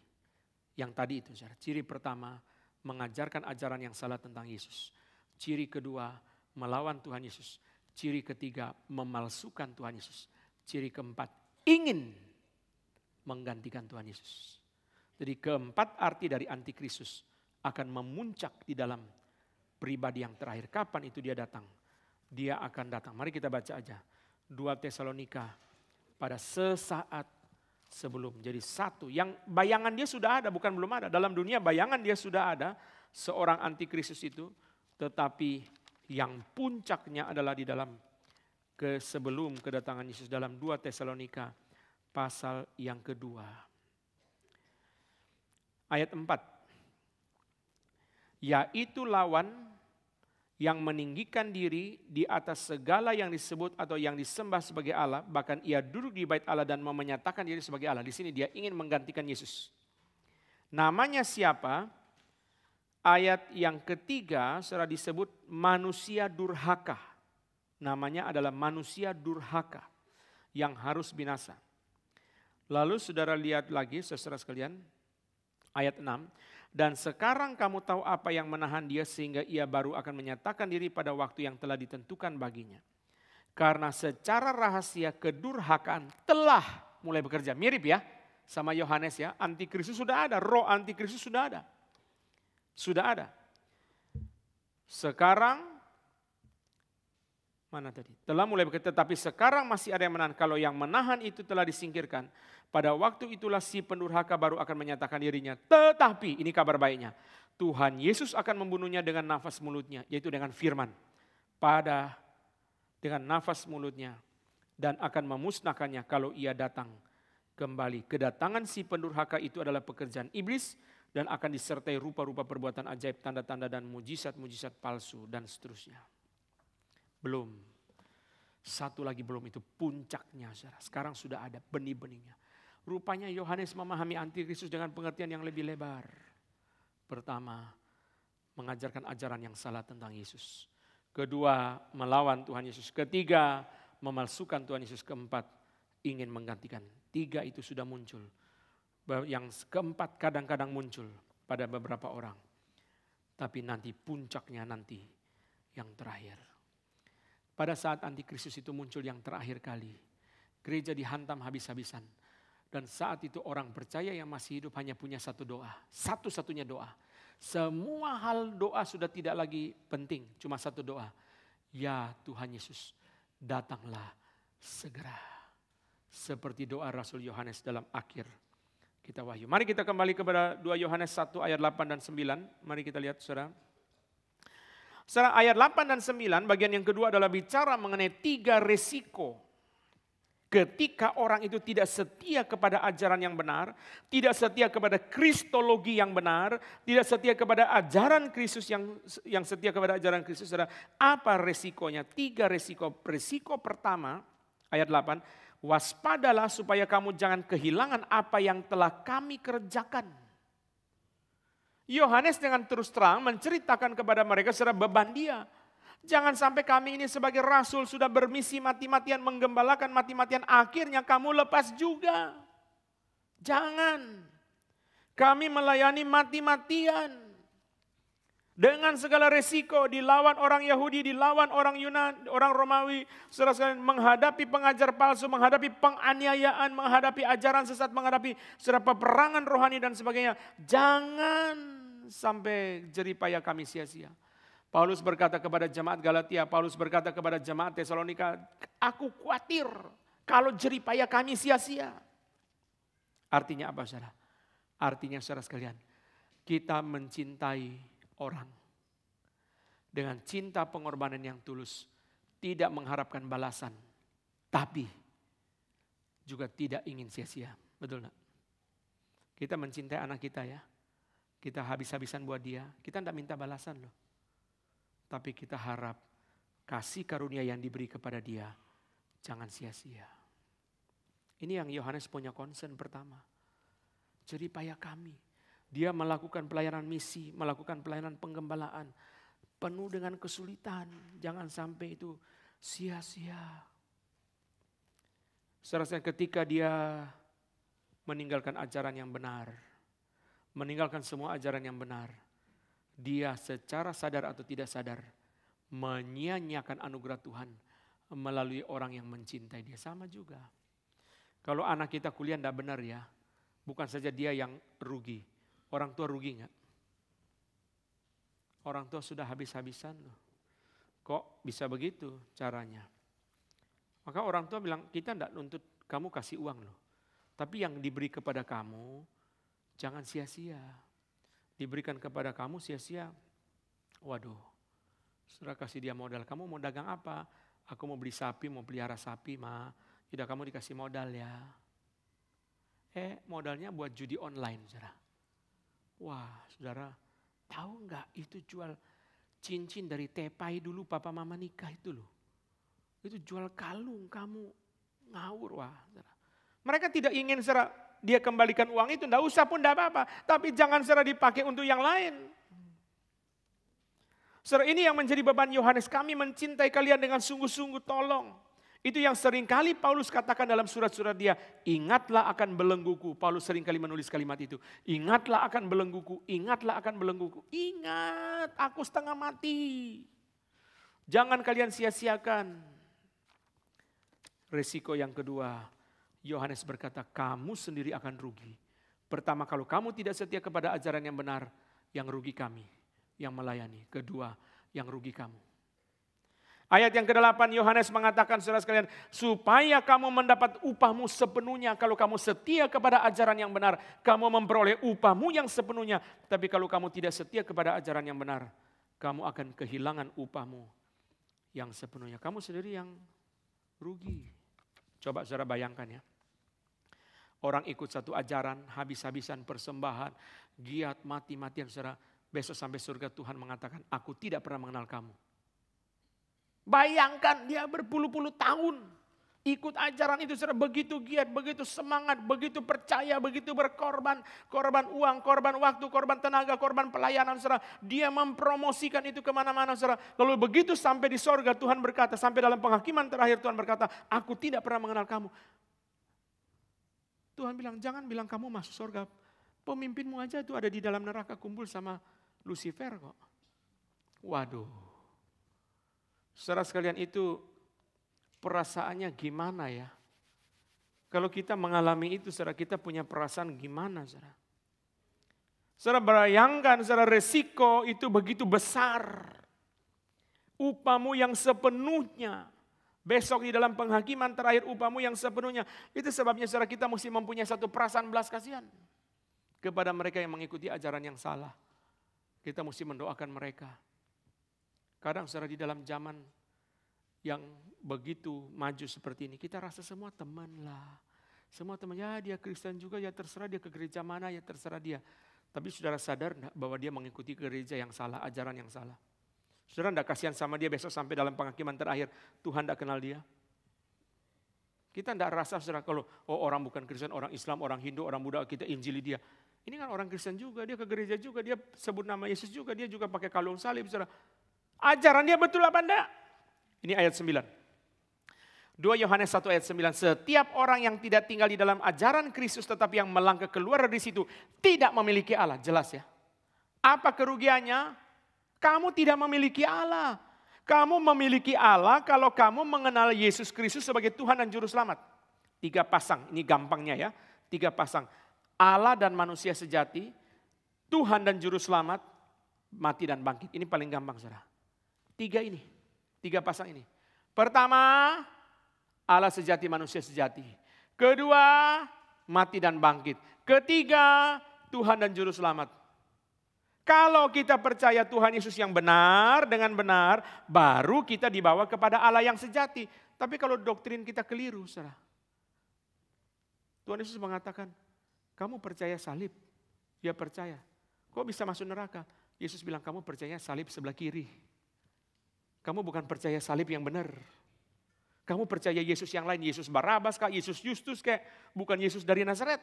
Yang tadi itu secara Ciri pertama mengajarkan ajaran yang salah tentang Yesus. Ciri kedua melawan Tuhan Yesus. Ciri ketiga memalsukan Tuhan Yesus. Ciri keempat ingin menggantikan Tuhan Yesus. Jadi keempat arti dari antikristus akan memuncak di dalam pribadi yang terakhir. Kapan itu dia datang? Dia akan datang. Mari kita baca aja. 2 Tesalonika pada sesaat sebelum. Jadi satu, yang bayangan dia sudah ada, bukan belum ada. Dalam dunia bayangan dia sudah ada, seorang antikristus itu. Tetapi yang puncaknya adalah di dalam ke sebelum kedatangan Yesus dalam 2 Tesalonika pasal yang kedua. Ayat 4. Yaitu lawan yang meninggikan diri di atas segala yang disebut atau yang disembah sebagai Allah, bahkan ia duduk di bait Allah dan menyatakan diri sebagai Allah. Di sini dia ingin menggantikan Yesus. Namanya siapa? Ayat yang ketiga secara disebut manusia durhaka. Namanya adalah manusia durhaka yang harus binasa. Lalu saudara lihat lagi saudara sekalian ayat 6. Dan sekarang kamu tahu apa yang menahan dia sehingga ia baru akan menyatakan diri pada waktu yang telah ditentukan baginya. Karena secara rahasia kedurhakaan telah mulai bekerja. Mirip ya sama Yohanes ya. Antikristus sudah ada, roh antikristus sudah ada. Sudah ada. Sekarang Mana tadi? Telah mulai berkata, tapi sekarang masih ada yang menahan. Kalau yang menahan itu telah disingkirkan. Pada waktu itulah si pendurhaka baru akan menyatakan dirinya. Tetapi, ini kabar baiknya. Tuhan Yesus akan membunuhnya dengan nafas mulutnya. Yaitu dengan firman. Pada, dengan nafas mulutnya. Dan akan memusnahkannya kalau ia datang kembali. Kedatangan si pendurhaka itu adalah pekerjaan iblis. Dan akan disertai rupa-rupa perbuatan ajaib, tanda-tanda dan mujizat-mujizat palsu dan seterusnya. Belum. Satu lagi belum itu puncaknya. Saudara. Sekarang sudah ada benih-benihnya. Rupanya Yohanes memahami antikristus dengan pengertian yang lebih lebar. Pertama, mengajarkan ajaran yang salah tentang Yesus. Kedua, melawan Tuhan Yesus. Ketiga, memalsukan Tuhan Yesus. Keempat, ingin menggantikan. Tiga itu sudah muncul. Yang keempat kadang-kadang muncul pada beberapa orang. Tapi nanti puncaknya nanti yang terakhir. Pada saat antikristus itu muncul yang terakhir kali. Gereja dihantam habis-habisan. Dan saat itu orang percaya yang masih hidup hanya punya satu doa. Satu-satunya doa. Semua hal doa sudah tidak lagi penting. Cuma satu doa. Ya Tuhan Yesus datanglah segera. Seperti doa Rasul Yohanes dalam akhir kita wahyu. Mari kita kembali kepada 2 Yohanes 1 ayat 8 dan 9. Mari kita lihat saudara. Setelah ayat 8 dan 9, bagian yang kedua adalah bicara mengenai tiga resiko. Ketika orang itu tidak setia kepada ajaran yang benar, tidak setia kepada kristologi yang benar, tidak setia kepada ajaran Kristus yang yang setia kepada ajaran Kristus adalah apa resikonya? Tiga resiko. Resiko pertama, ayat 8, waspadalah supaya kamu jangan kehilangan apa yang telah kami kerjakan. Yohanes dengan terus terang menceritakan kepada mereka secara beban dia. Jangan sampai kami ini sebagai rasul sudah bermisi mati-matian menggembalakan mati-matian akhirnya kamu lepas juga. Jangan. Kami melayani mati-matian. Dengan segala resiko dilawan orang Yahudi, dilawan orang Yunani, orang Romawi, saudara menghadapi pengajar palsu, menghadapi penganiayaan, menghadapi ajaran sesat, menghadapi serapa perangan rohani dan sebagainya. Jangan sampai jeripaya kami sia-sia. Paulus berkata kepada jemaat Galatia, Paulus berkata kepada jemaat Tesalonika, aku khawatir kalau jeripaya kami sia-sia. Artinya apa saudara? Artinya saudara sekalian, kita mencintai orang. Dengan cinta pengorbanan yang tulus, tidak mengharapkan balasan, tapi juga tidak ingin sia-sia. Betul nak Kita mencintai anak kita ya. Kita habis-habisan buat dia. Kita tidak minta balasan loh. Tapi kita harap kasih karunia yang diberi kepada dia jangan sia-sia. Ini yang Yohanes punya concern pertama. jadi payah kami dia melakukan pelayanan misi, melakukan pelayanan penggembalaan. Penuh dengan kesulitan. Jangan sampai itu sia-sia. Serasa ketika dia meninggalkan ajaran yang benar. Meninggalkan semua ajaran yang benar. Dia secara sadar atau tidak sadar menyia-nyiakan anugerah Tuhan melalui orang yang mencintai dia. Sama juga. Kalau anak kita kuliah tidak benar ya, bukan saja dia yang rugi, Orang tua rugi nggak? Orang tua sudah habis-habisan loh. Kok bisa begitu caranya? Maka orang tua bilang, kita tidak nuntut kamu kasih uang loh. Tapi yang diberi kepada kamu, jangan sia-sia. Diberikan kepada kamu sia-sia. Waduh, sudah kasih dia modal. Kamu mau dagang apa? Aku mau beli sapi, mau pelihara sapi, ma. Tidak kamu dikasih modal ya. Eh, modalnya buat judi online, saudara. Wah, saudara, tahu nggak itu jual cincin dari tepai dulu papa mama nikah itu loh. Itu jual kalung kamu ngawur wah. Saudara. Mereka tidak ingin saudara dia kembalikan uang itu, nggak usah pun nggak apa-apa. Tapi jangan saudara dipakai untuk yang lain. Saudara ini yang menjadi beban Yohanes, kami mencintai kalian dengan sungguh-sungguh tolong. Itu yang seringkali Paulus katakan dalam surat-surat dia, ingatlah akan belengguku. Paulus seringkali menulis kalimat itu, ingatlah akan belengguku, ingatlah akan belengguku. Ingat, aku setengah mati. Jangan kalian sia-siakan. Resiko yang kedua, Yohanes berkata, kamu sendiri akan rugi. Pertama, kalau kamu tidak setia kepada ajaran yang benar, yang rugi kami, yang melayani. Kedua, yang rugi kamu. Ayat yang ke-8 Yohanes mengatakan saudara sekalian, supaya kamu mendapat upahmu sepenuhnya kalau kamu setia kepada ajaran yang benar, kamu memperoleh upahmu yang sepenuhnya. Tapi kalau kamu tidak setia kepada ajaran yang benar, kamu akan kehilangan upahmu yang sepenuhnya. Kamu sendiri yang rugi. Coba saudara bayangkan ya. Orang ikut satu ajaran, habis-habisan persembahan, giat mati-matian saudara. Besok sampai surga Tuhan mengatakan, aku tidak pernah mengenal kamu Bayangkan dia berpuluh-puluh tahun ikut ajaran itu secara begitu giat, begitu semangat, begitu percaya, begitu berkorban, korban uang, korban waktu, korban tenaga, korban pelayanan saudara. Dia mempromosikan itu kemana-mana saudara. Lalu begitu sampai di sorga Tuhan berkata, sampai dalam penghakiman terakhir Tuhan berkata, aku tidak pernah mengenal kamu. Tuhan bilang, jangan bilang kamu masuk sorga. Pemimpinmu aja itu ada di dalam neraka kumpul sama Lucifer kok. Waduh. Saudara sekalian itu perasaannya gimana ya? Kalau kita mengalami itu, saudara kita punya perasaan gimana, saudara? Saudara bayangkan, saudara resiko itu begitu besar. Upamu yang sepenuhnya. Besok di dalam penghakiman terakhir upamu yang sepenuhnya. Itu sebabnya saudara kita mesti mempunyai satu perasaan belas kasihan. Kepada mereka yang mengikuti ajaran yang salah. Kita mesti mendoakan mereka. Kadang saudara di dalam zaman yang begitu maju seperti ini, kita rasa semua teman lah. Semua teman, ya dia Kristen juga, ya terserah dia ke gereja mana, ya terserah dia. Tapi saudara sadar bahwa dia mengikuti gereja yang salah, ajaran yang salah. Saudara enggak kasihan sama dia besok sampai dalam penghakiman terakhir, Tuhan enggak kenal dia. Kita enggak rasa saudara kalau oh orang bukan Kristen, orang Islam, orang Hindu, orang Buddha, kita injili dia. Ini kan orang Kristen juga, dia ke gereja juga, dia sebut nama Yesus juga, dia juga pakai kalung salib. Saudara. Ajaran dia betul apa enggak? Ini ayat 9. 2 Yohanes 1 ayat 9, setiap orang yang tidak tinggal di dalam ajaran Kristus tetapi yang melangkah keluar dari situ tidak memiliki Allah, jelas ya. Apa kerugiannya? Kamu tidak memiliki Allah. Kamu memiliki Allah kalau kamu mengenal Yesus Kristus sebagai Tuhan dan Juru Selamat. Tiga pasang, ini gampangnya ya. Tiga pasang, Allah dan manusia sejati, Tuhan dan Juru Selamat, mati dan bangkit. Ini paling gampang saudara. Tiga ini, tiga pasang ini. Pertama, Allah sejati manusia sejati. Kedua, mati dan bangkit. Ketiga, Tuhan dan juru selamat. Kalau kita percaya Tuhan Yesus yang benar dengan benar, baru kita dibawa kepada Allah yang sejati. Tapi kalau doktrin kita keliru, saudara. Tuhan Yesus mengatakan, kamu percaya salib, dia percaya. Kok bisa masuk neraka? Yesus bilang, kamu percaya salib sebelah kiri. Kamu bukan percaya salib yang benar. Kamu percaya Yesus yang lain, Yesus Barabas kah, Yesus Justus kayak bukan Yesus dari Nazaret.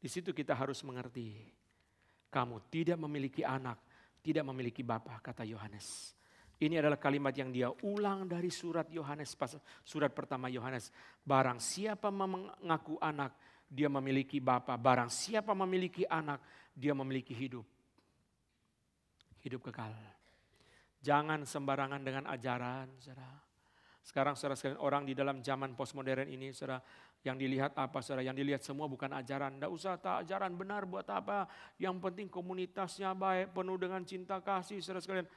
Di situ kita harus mengerti. Kamu tidak memiliki anak, tidak memiliki bapa, kata Yohanes. Ini adalah kalimat yang dia ulang dari surat Yohanes, surat pertama Yohanes. Barang siapa mengaku anak, dia memiliki bapa. Barang siapa memiliki anak, dia memiliki hidup. Hidup kekal. Jangan sembarangan dengan ajaran, saudara. Sekarang saudara sekalian orang di dalam zaman postmodern ini, saudara, yang dilihat apa saudara? Yang dilihat semua bukan ajaran. Tidak usah tak ajaran benar buat apa. Yang penting komunitasnya baik, penuh dengan cinta kasih, saudara sekalian.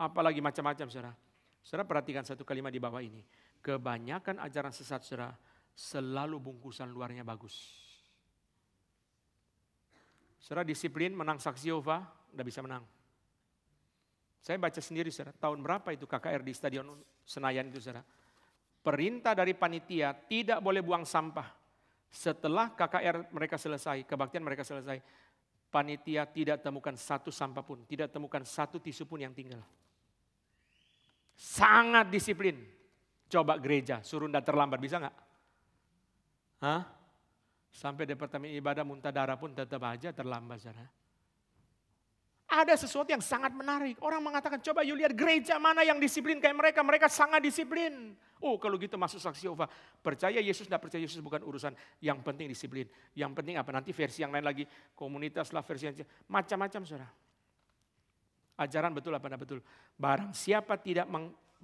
Apalagi macam-macam, saudara. Saudara perhatikan satu kalimat di bawah ini. Kebanyakan ajaran sesat, saudara, selalu bungkusan luarnya bagus. Saudara disiplin menang saksi Yehova, tidak bisa menang. Saya baca sendiri saudara, tahun berapa itu KKR di Stadion Senayan itu saudara. Perintah dari panitia tidak boleh buang sampah. Setelah KKR mereka selesai, kebaktian mereka selesai, panitia tidak temukan satu sampah pun, tidak temukan satu tisu pun yang tinggal. Sangat disiplin. Coba gereja, suruh tidak terlambat, bisa nggak? Hah? Sampai departemen ibadah muntah darah pun tetap aja terlambat saudara. Ada sesuatu yang sangat menarik. Orang mengatakan, coba you lihat gereja mana yang disiplin kayak mereka. Mereka sangat disiplin. Oh kalau gitu masuk saksi Yehova. Percaya Yesus, tidak percaya Yesus bukan urusan. Yang penting disiplin. Yang penting apa? Nanti versi yang lain lagi. Komunitas lah versi yang macam-macam saudara. Ajaran betul apa tidak betul. Barang siapa tidak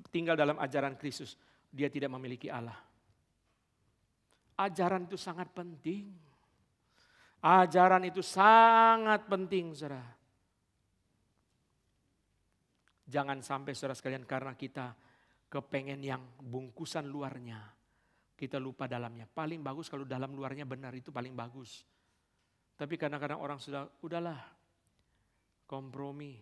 tinggal dalam ajaran Kristus. Dia tidak memiliki Allah. Ajaran itu sangat penting. Ajaran itu sangat penting saudara. Jangan sampai saudara sekalian karena kita kepengen yang bungkusan luarnya. Kita lupa dalamnya. Paling bagus kalau dalam luarnya benar itu paling bagus. Tapi kadang-kadang orang sudah, udahlah kompromi.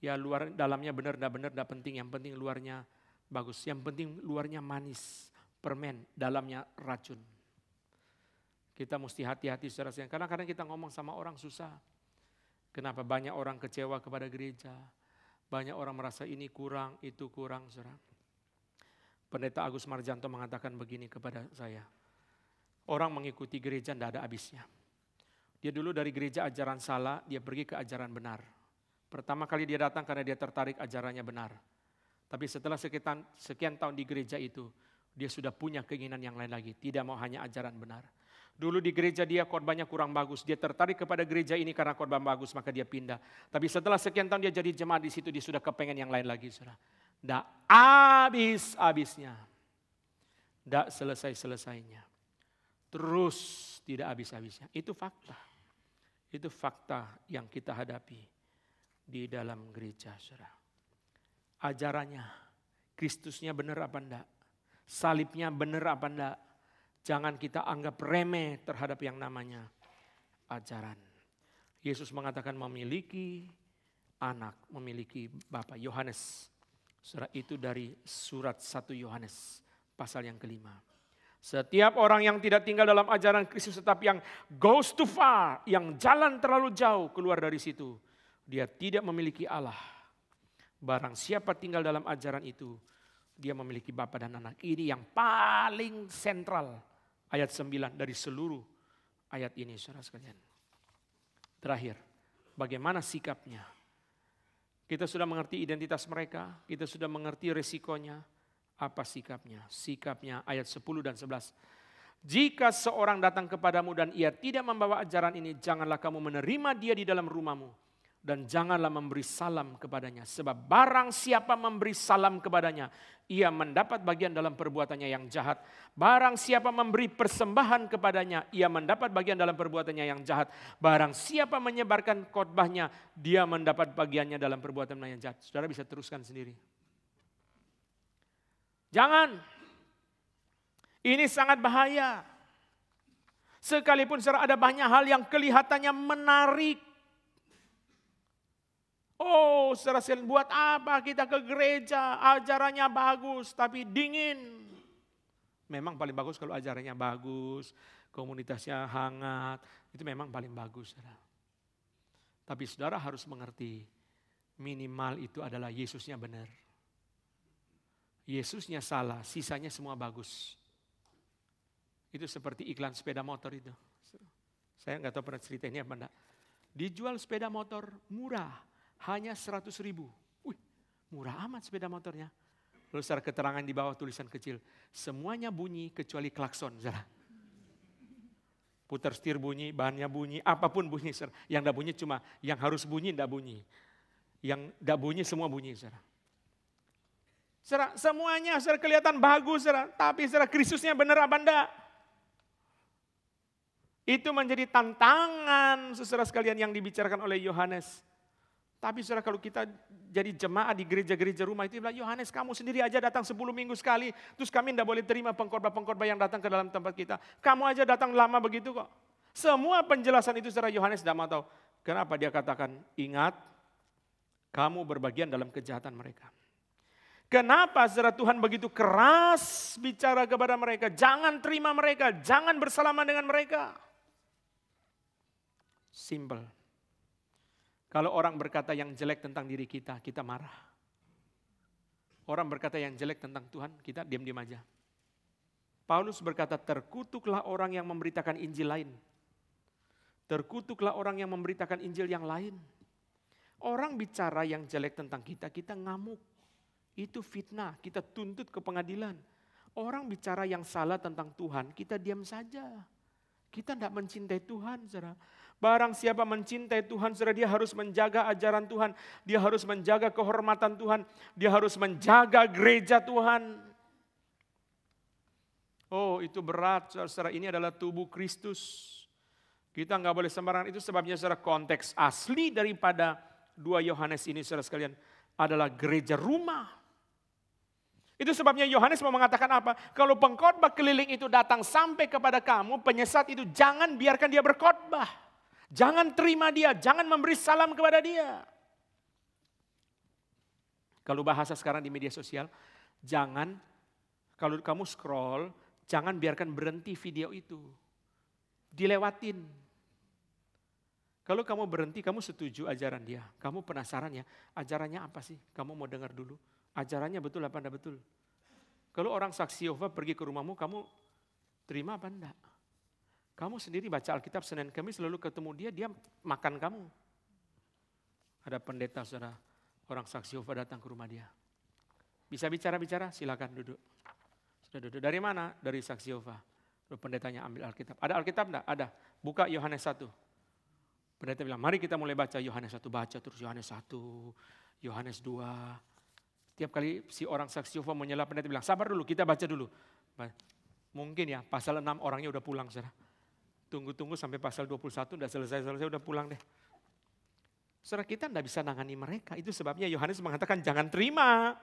Ya luar dalamnya benar, tidak benar, tidak penting. Yang penting luarnya bagus. Yang penting luarnya manis, permen, dalamnya racun. Kita mesti hati-hati saudara sekalian. Kadang-kadang kita ngomong sama orang susah. Kenapa banyak orang kecewa kepada gereja? Banyak orang merasa ini kurang, itu kurang, saudara. Pendeta Agus Marjanto mengatakan begini kepada saya. Orang mengikuti gereja tidak ada habisnya. Dia dulu dari gereja ajaran salah, dia pergi ke ajaran benar. Pertama kali dia datang karena dia tertarik ajarannya benar. Tapi setelah sekian, sekian tahun di gereja itu, dia sudah punya keinginan yang lain lagi. Tidak mau hanya ajaran benar Dulu di gereja dia korbannya kurang bagus. Dia tertarik kepada gereja ini karena korban bagus, maka dia pindah. Tapi setelah sekian tahun dia jadi jemaat di situ, dia sudah kepengen yang lain lagi. Sudah. Tidak abis abisnya, Tidak selesai-selesainya. Terus tidak abis habisnya Itu fakta. Itu fakta yang kita hadapi di dalam gereja. Saudara. Ajarannya, Kristusnya benar apa enggak? Salibnya benar apa enggak? Jangan kita anggap remeh terhadap yang namanya ajaran. Yesus mengatakan memiliki anak, memiliki Bapa. Yohanes, surat itu dari surat 1 Yohanes pasal yang kelima. Setiap orang yang tidak tinggal dalam ajaran Kristus tetapi yang goes too far, yang jalan terlalu jauh keluar dari situ, dia tidak memiliki Allah. Barang siapa tinggal dalam ajaran itu, dia memiliki Bapa dan Anak. Ini yang paling sentral ayat 9 dari seluruh ayat ini saudara sekalian. Terakhir, bagaimana sikapnya? Kita sudah mengerti identitas mereka, kita sudah mengerti resikonya, apa sikapnya? Sikapnya ayat 10 dan 11. Jika seorang datang kepadamu dan ia tidak membawa ajaran ini, janganlah kamu menerima dia di dalam rumahmu dan janganlah memberi salam kepadanya. Sebab barang siapa memberi salam kepadanya, ia mendapat bagian dalam perbuatannya yang jahat. Barang siapa memberi persembahan kepadanya, ia mendapat bagian dalam perbuatannya yang jahat. Barang siapa menyebarkan khotbahnya, dia mendapat bagiannya dalam perbuatannya yang jahat. Saudara bisa teruskan sendiri. Jangan. Ini sangat bahaya. Sekalipun secara ada banyak hal yang kelihatannya menarik Oh, saudara sekalian, buat apa kita ke gereja? Ajarannya bagus, tapi dingin. Memang paling bagus kalau ajarannya bagus, komunitasnya hangat. Itu memang paling bagus, saudara. Tapi saudara harus mengerti, minimal itu adalah Yesusnya benar. Yesusnya salah, sisanya semua bagus. Itu seperti iklan sepeda motor itu. Saya nggak tahu pernah cerita ini apa enggak. Dijual sepeda motor murah, hanya 100 ribu. Wih, murah amat sepeda motornya. Lalu secara keterangan di bawah tulisan kecil, semuanya bunyi kecuali klakson. Zara. Putar setir bunyi, bahannya bunyi, apapun bunyi. Zara. Yang tidak bunyi cuma yang harus bunyi tidak bunyi. Yang tidak bunyi semua bunyi. Zara. Zara, semuanya Zara, kelihatan bagus, Zara. tapi Zara, Kristusnya benar apa enggak? Itu menjadi tantangan sesudah sekalian yang dibicarakan oleh Yohanes. Tapi saudara kalau kita jadi jemaah di gereja-gereja rumah itu bilang, Yohanes kamu sendiri aja datang 10 minggu sekali. Terus kami tidak boleh terima pengkorban-pengkorban yang datang ke dalam tempat kita. Kamu aja datang lama begitu kok. Semua penjelasan itu saudara Yohanes tidak mau tahu. Kenapa dia katakan, ingat kamu berbagian dalam kejahatan mereka. Kenapa saudara Tuhan begitu keras bicara kepada mereka? Jangan terima mereka, jangan bersalaman dengan mereka. Simple. Kalau orang berkata yang jelek tentang diri kita, kita marah. Orang berkata yang jelek tentang Tuhan, kita diam-diam aja. Paulus berkata, terkutuklah orang yang memberitakan Injil lain. Terkutuklah orang yang memberitakan Injil yang lain. Orang bicara yang jelek tentang kita, kita ngamuk. Itu fitnah, kita tuntut ke pengadilan. Orang bicara yang salah tentang Tuhan, kita diam saja. Kita tidak mencintai Tuhan, saudara. Barang siapa mencintai Tuhan, saudara dia harus menjaga ajaran Tuhan, dia harus menjaga kehormatan Tuhan, dia harus menjaga gereja Tuhan. Oh itu berat, saudara ini adalah tubuh Kristus. Kita nggak boleh sembarangan, itu sebabnya saudara konteks asli daripada dua Yohanes ini saudara sekalian adalah gereja rumah. Itu sebabnya Yohanes mau mengatakan apa? Kalau pengkhotbah keliling itu datang sampai kepada kamu, penyesat itu jangan biarkan dia berkhotbah. Jangan terima dia, jangan memberi salam kepada dia. Kalau bahasa sekarang di media sosial, jangan kalau kamu scroll, jangan biarkan berhenti video itu. Dilewatin. Kalau kamu berhenti, kamu setuju ajaran dia. Kamu penasaran ya, ajarannya apa sih? Kamu mau dengar dulu. Ajarannya betul apa enggak betul? Kalau orang saksi Yehova pergi ke rumahmu, kamu terima apa enggak? Kamu sendiri baca Alkitab Senin Kamis selalu ketemu dia, dia makan kamu. Ada pendeta saudara, orang saksi Yehova datang ke rumah dia. Bisa bicara-bicara? Silakan duduk. Sudah duduk. Dari mana? Dari saksi Yehova. pendetanya ambil Alkitab. Ada Alkitab enggak? Ada. Buka Yohanes 1. Pendeta bilang, mari kita mulai baca Yohanes 1. Baca terus Yohanes 1, Yohanes 2. Tiap kali si orang saksi Yehova menyela pendeta bilang, sabar dulu, kita baca dulu. Mungkin ya, pasal 6 orangnya udah pulang. Saudara. Tunggu-tunggu sampai pasal 21, udah selesai-selesai, udah pulang deh. Saudara kita tidak bisa nangani mereka. Itu sebabnya Yohanes mengatakan jangan terima.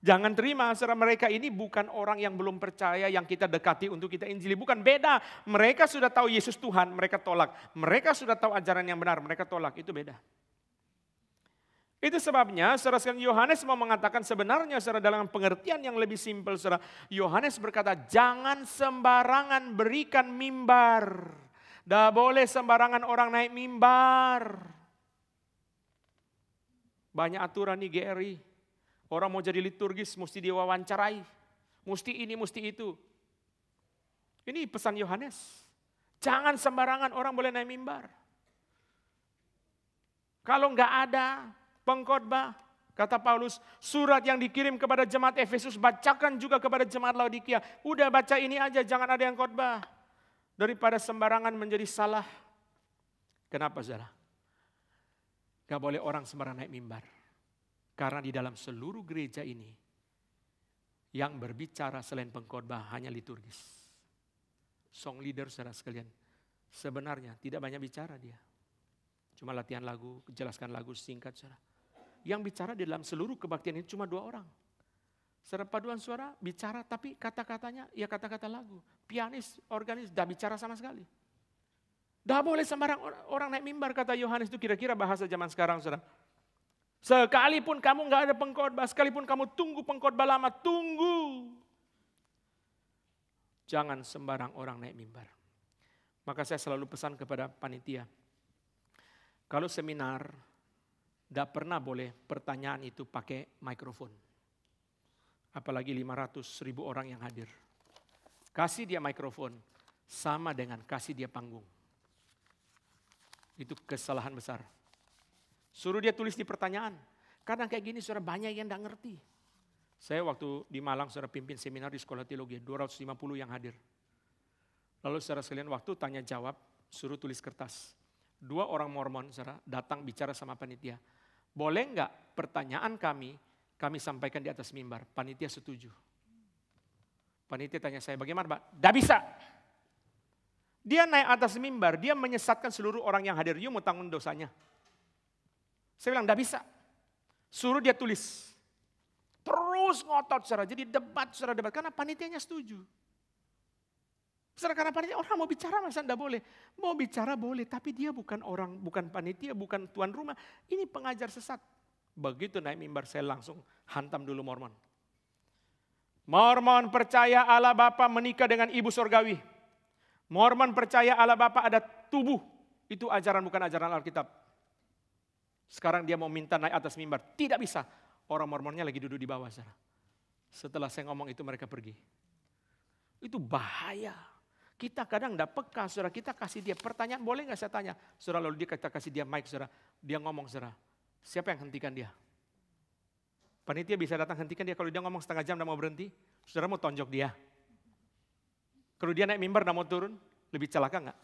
Jangan terima, saudara mereka ini bukan orang yang belum percaya yang kita dekati untuk kita injili. Bukan beda. Mereka sudah tahu Yesus Tuhan, mereka tolak. Mereka sudah tahu ajaran yang benar, mereka tolak. Itu beda. Itu sebabnya saudara Yohanes mau mengatakan sebenarnya secara dalam pengertian yang lebih simpel saudara. Yohanes berkata jangan sembarangan berikan mimbar. Dah boleh sembarangan orang naik mimbar. Banyak aturan nih GRI. Orang mau jadi liturgis mesti diwawancarai. Mesti ini, mesti itu. Ini pesan Yohanes. Jangan sembarangan orang boleh naik mimbar. Kalau nggak ada pengkhotbah. Kata Paulus, surat yang dikirim kepada jemaat Efesus, bacakan juga kepada jemaat Laodikia. Udah baca ini aja, jangan ada yang khotbah. Daripada sembarangan menjadi salah. Kenapa Zara? Gak boleh orang sembarangan naik mimbar. Karena di dalam seluruh gereja ini, yang berbicara selain pengkhotbah hanya liturgis. Song leader saudara sekalian, sebenarnya tidak banyak bicara dia. Cuma latihan lagu, jelaskan lagu singkat saudara yang bicara di dalam seluruh kebaktian ini cuma dua orang. Serpaduan suara bicara tapi kata-katanya ya kata-kata lagu. Pianis, organis, dah bicara sama sekali. dah boleh sembarang orang, naik mimbar kata Yohanes itu kira-kira bahasa zaman sekarang saudara. Sekalipun kamu nggak ada pengkhotbah, sekalipun kamu tunggu pengkhotbah lama, tunggu. Jangan sembarang orang naik mimbar. Maka saya selalu pesan kepada panitia. Kalau seminar tidak pernah boleh pertanyaan itu pakai mikrofon. Apalagi 500 ribu orang yang hadir. Kasih dia mikrofon sama dengan kasih dia panggung. Itu kesalahan besar. Suruh dia tulis di pertanyaan. Kadang kayak gini sudah banyak yang tidak ngerti. Saya waktu di Malang sudah pimpin seminar di sekolah teologi, 250 yang hadir. Lalu saudara sekalian waktu tanya jawab, suruh tulis kertas. Dua orang Mormon saudara datang bicara sama panitia. Boleh enggak pertanyaan kami, kami sampaikan di atas mimbar. Panitia setuju. Panitia tanya saya, bagaimana Pak? Tidak bisa. Dia naik atas mimbar, dia menyesatkan seluruh orang yang hadir. yuk mau tanggung dosanya. Saya bilang, tidak bisa. Suruh dia tulis. Terus ngotot secara jadi debat secara debat. Karena panitianya setuju. Sedangkan panitia orang mau bicara masa enggak boleh? Mau bicara boleh, tapi dia bukan orang, bukan panitia, bukan tuan rumah. Ini pengajar sesat. Begitu naik mimbar saya langsung hantam dulu Mormon. Mormon percaya Allah Bapa menikah dengan ibu surgawi. Mormon percaya Allah Bapa ada tubuh. Itu ajaran bukan ajaran Alkitab. Sekarang dia mau minta naik atas mimbar. Tidak bisa. Orang Mormonnya lagi duduk di bawah sana. Setelah saya ngomong itu mereka pergi. Itu bahaya. Kita kadang tidak peka, saudara. Kita kasih dia pertanyaan, boleh nggak saya tanya? Saudara, lalu dia kita kasih dia mic, saudara. Dia ngomong, saudara. Siapa yang hentikan dia? Panitia bisa datang hentikan dia. Kalau dia ngomong setengah jam dan mau berhenti, saudara mau tonjok dia. Kalau dia naik mimbar dan mau turun, lebih celaka nggak?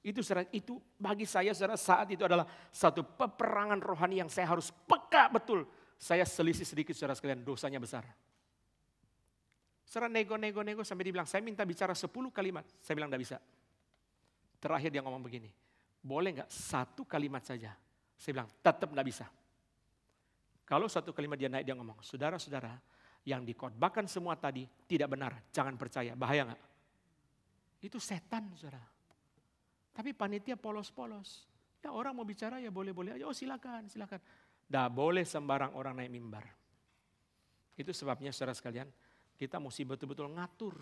Itu saudara, itu bagi saya saudara saat itu adalah satu peperangan rohani yang saya harus peka betul. Saya selisih sedikit saudara sekalian, dosanya besar serah nego-nego-nego sampai dibilang, saya minta bicara 10 kalimat. Saya bilang, tidak bisa. Terakhir dia ngomong begini, boleh nggak satu kalimat saja? Saya bilang, tetap tidak bisa. Kalau satu kalimat dia naik, dia ngomong, saudara-saudara, yang dikotbahkan semua tadi tidak benar, jangan percaya, bahaya nggak? Itu setan, saudara. Tapi panitia polos-polos. Ya orang mau bicara ya boleh-boleh aja, oh silakan, silakan. tidak boleh sembarang orang naik mimbar. Itu sebabnya saudara sekalian, kita mesti betul-betul ngatur.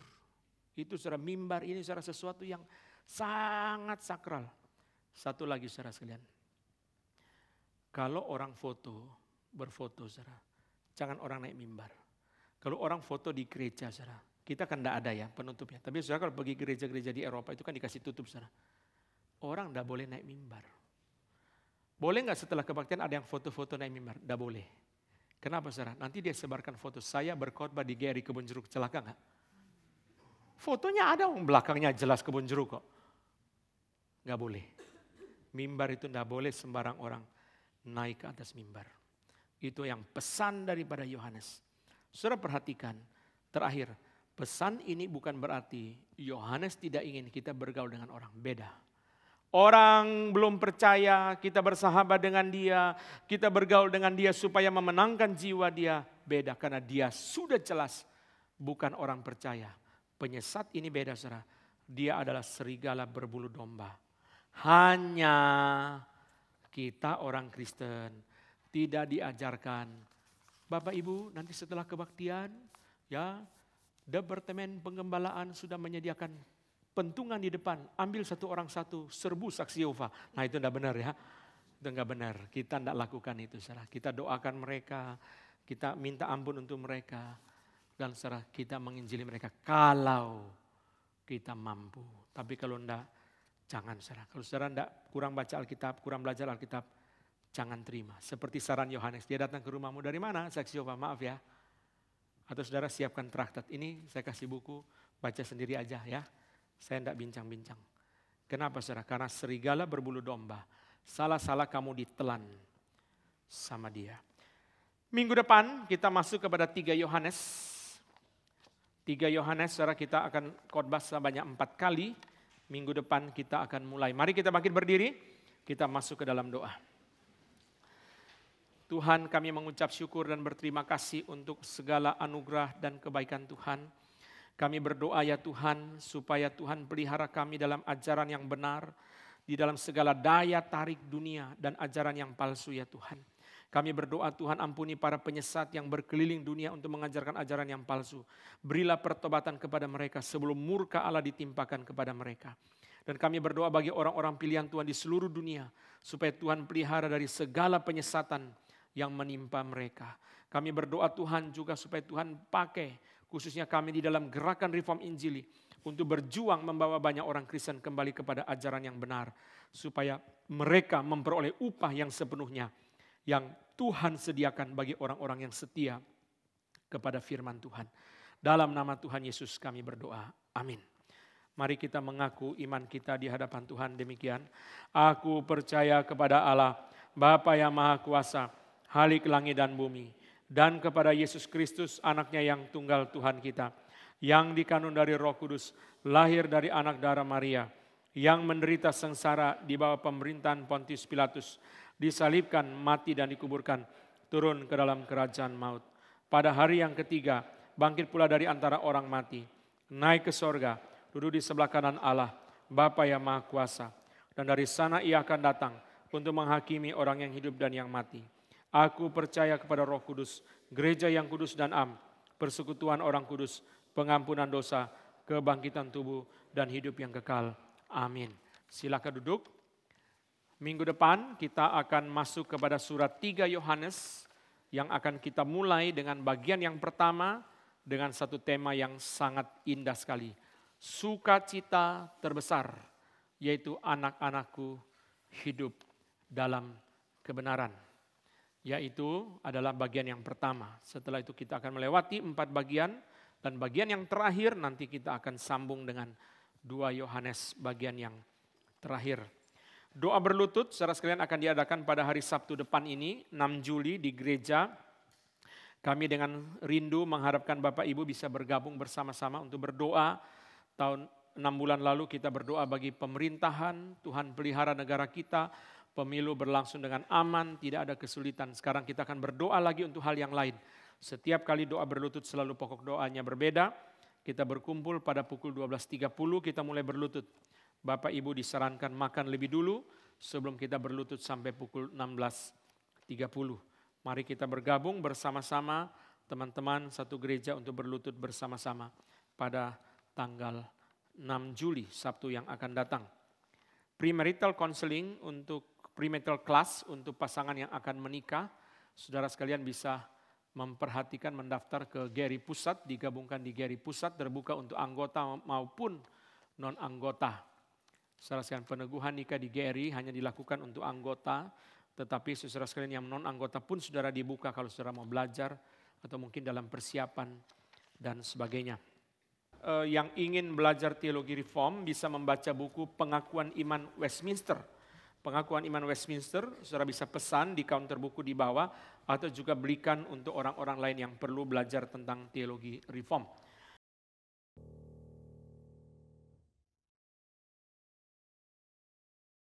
Itu secara mimbar ini secara sesuatu yang sangat sakral. Satu lagi secara sekalian. Kalau orang foto, berfoto secara, jangan orang naik mimbar. Kalau orang foto di gereja secara, kita kan tidak ada ya penutupnya. Tapi secara kalau pergi gereja-gereja di Eropa itu kan dikasih tutup secara. Orang tidak boleh naik mimbar. Boleh nggak setelah kebaktian ada yang foto-foto naik mimbar? Tidak boleh. Kenapa saudara? Nanti dia sebarkan foto saya berkhotbah di GRI Kebun Jeruk. Celaka nggak? Fotonya ada um, belakangnya jelas Kebun Jeruk kok. Nggak boleh. Mimbar itu nggak boleh sembarang orang naik ke atas mimbar. Itu yang pesan daripada Yohanes. Saudara perhatikan. Terakhir, pesan ini bukan berarti Yohanes tidak ingin kita bergaul dengan orang beda. Orang belum percaya, kita bersahabat dengan dia, kita bergaul dengan dia supaya memenangkan jiwa dia. Beda karena dia sudah jelas bukan orang percaya. Penyesat ini beda saudara. Dia adalah serigala berbulu domba. Hanya kita orang Kristen tidak diajarkan. Bapak Ibu nanti setelah kebaktian ya Departemen Penggembalaan sudah menyediakan pentungan di depan, ambil satu orang satu, serbu saksi Yehova. Nah itu ndak benar ya. Itu nggak benar. Kita ndak lakukan itu, saudara. Kita doakan mereka, kita minta ampun untuk mereka, dan saudara kita menginjili mereka kalau kita mampu. Tapi kalau ndak, jangan saudara. Kalau saudara enggak kurang baca Alkitab, kurang belajar Alkitab, jangan terima. Seperti saran Yohanes, dia datang ke rumahmu dari mana? Saksi Yehova, maaf ya. Atau saudara siapkan traktat ini, saya kasih buku, baca sendiri aja ya saya tidak bincang-bincang. Kenapa saudara? Karena serigala berbulu domba. Salah-salah kamu ditelan sama dia. Minggu depan kita masuk kepada tiga Yohanes. Tiga Yohanes, saudara kita akan khotbah sebanyak empat kali. Minggu depan kita akan mulai. Mari kita bangkit berdiri, kita masuk ke dalam doa. Tuhan kami mengucap syukur dan berterima kasih untuk segala anugerah dan kebaikan Tuhan. Kami berdoa ya Tuhan supaya Tuhan pelihara kami dalam ajaran yang benar, di dalam segala daya tarik dunia dan ajaran yang palsu ya Tuhan. Kami berdoa Tuhan ampuni para penyesat yang berkeliling dunia untuk mengajarkan ajaran yang palsu. Berilah pertobatan kepada mereka sebelum murka Allah ditimpakan kepada mereka. Dan kami berdoa bagi orang-orang pilihan Tuhan di seluruh dunia. Supaya Tuhan pelihara dari segala penyesatan yang menimpa mereka. Kami berdoa Tuhan juga supaya Tuhan pakai khususnya kami di dalam gerakan reform Injili untuk berjuang membawa banyak orang Kristen kembali kepada ajaran yang benar supaya mereka memperoleh upah yang sepenuhnya yang Tuhan sediakan bagi orang-orang yang setia kepada firman Tuhan. Dalam nama Tuhan Yesus kami berdoa. Amin. Mari kita mengaku iman kita di hadapan Tuhan demikian. Aku percaya kepada Allah, Bapa yang Maha Kuasa, Halik langit dan bumi dan kepada Yesus Kristus anaknya yang tunggal Tuhan kita, yang dikandung dari roh kudus, lahir dari anak darah Maria, yang menderita sengsara di bawah pemerintahan Pontius Pilatus, disalibkan, mati dan dikuburkan, turun ke dalam kerajaan maut. Pada hari yang ketiga, bangkit pula dari antara orang mati, naik ke sorga, duduk di sebelah kanan Allah, Bapa yang Maha Kuasa. Dan dari sana ia akan datang untuk menghakimi orang yang hidup dan yang mati. Aku percaya kepada roh kudus, gereja yang kudus dan am, persekutuan orang kudus, pengampunan dosa, kebangkitan tubuh, dan hidup yang kekal. Amin. Silakan duduk. Minggu depan kita akan masuk kepada surat 3 Yohanes yang akan kita mulai dengan bagian yang pertama dengan satu tema yang sangat indah sekali. Sukacita terbesar yaitu anak-anakku hidup dalam kebenaran yaitu adalah bagian yang pertama. Setelah itu kita akan melewati empat bagian dan bagian yang terakhir nanti kita akan sambung dengan dua Yohanes bagian yang terakhir. Doa berlutut secara sekalian akan diadakan pada hari Sabtu depan ini 6 Juli di gereja. Kami dengan rindu mengharapkan Bapak Ibu bisa bergabung bersama-sama untuk berdoa. Tahun 6 bulan lalu kita berdoa bagi pemerintahan, Tuhan pelihara negara kita, Pemilu berlangsung dengan aman, tidak ada kesulitan. Sekarang kita akan berdoa lagi untuk hal yang lain. Setiap kali doa berlutut selalu pokok doanya berbeda. Kita berkumpul pada pukul 12.30 kita mulai berlutut. Bapak Ibu disarankan makan lebih dulu sebelum kita berlutut sampai pukul 16.30. Mari kita bergabung bersama-sama teman-teman satu gereja untuk berlutut bersama-sama pada tanggal 6 Juli, Sabtu yang akan datang. Premarital counseling untuk premarital class untuk pasangan yang akan menikah. Saudara sekalian bisa memperhatikan mendaftar ke Gary Pusat, digabungkan di Gary Pusat, terbuka untuk anggota maupun non-anggota. Saudara sekalian peneguhan nikah di Gary hanya dilakukan untuk anggota, tetapi saudara sekalian yang non-anggota pun saudara dibuka kalau saudara mau belajar atau mungkin dalam persiapan dan sebagainya. Eh, yang ingin belajar teologi reform bisa membaca buku Pengakuan Iman Westminster pengakuan iman Westminster, saudara bisa pesan di counter buku di bawah atau juga belikan untuk orang-orang lain yang perlu belajar tentang teologi reform.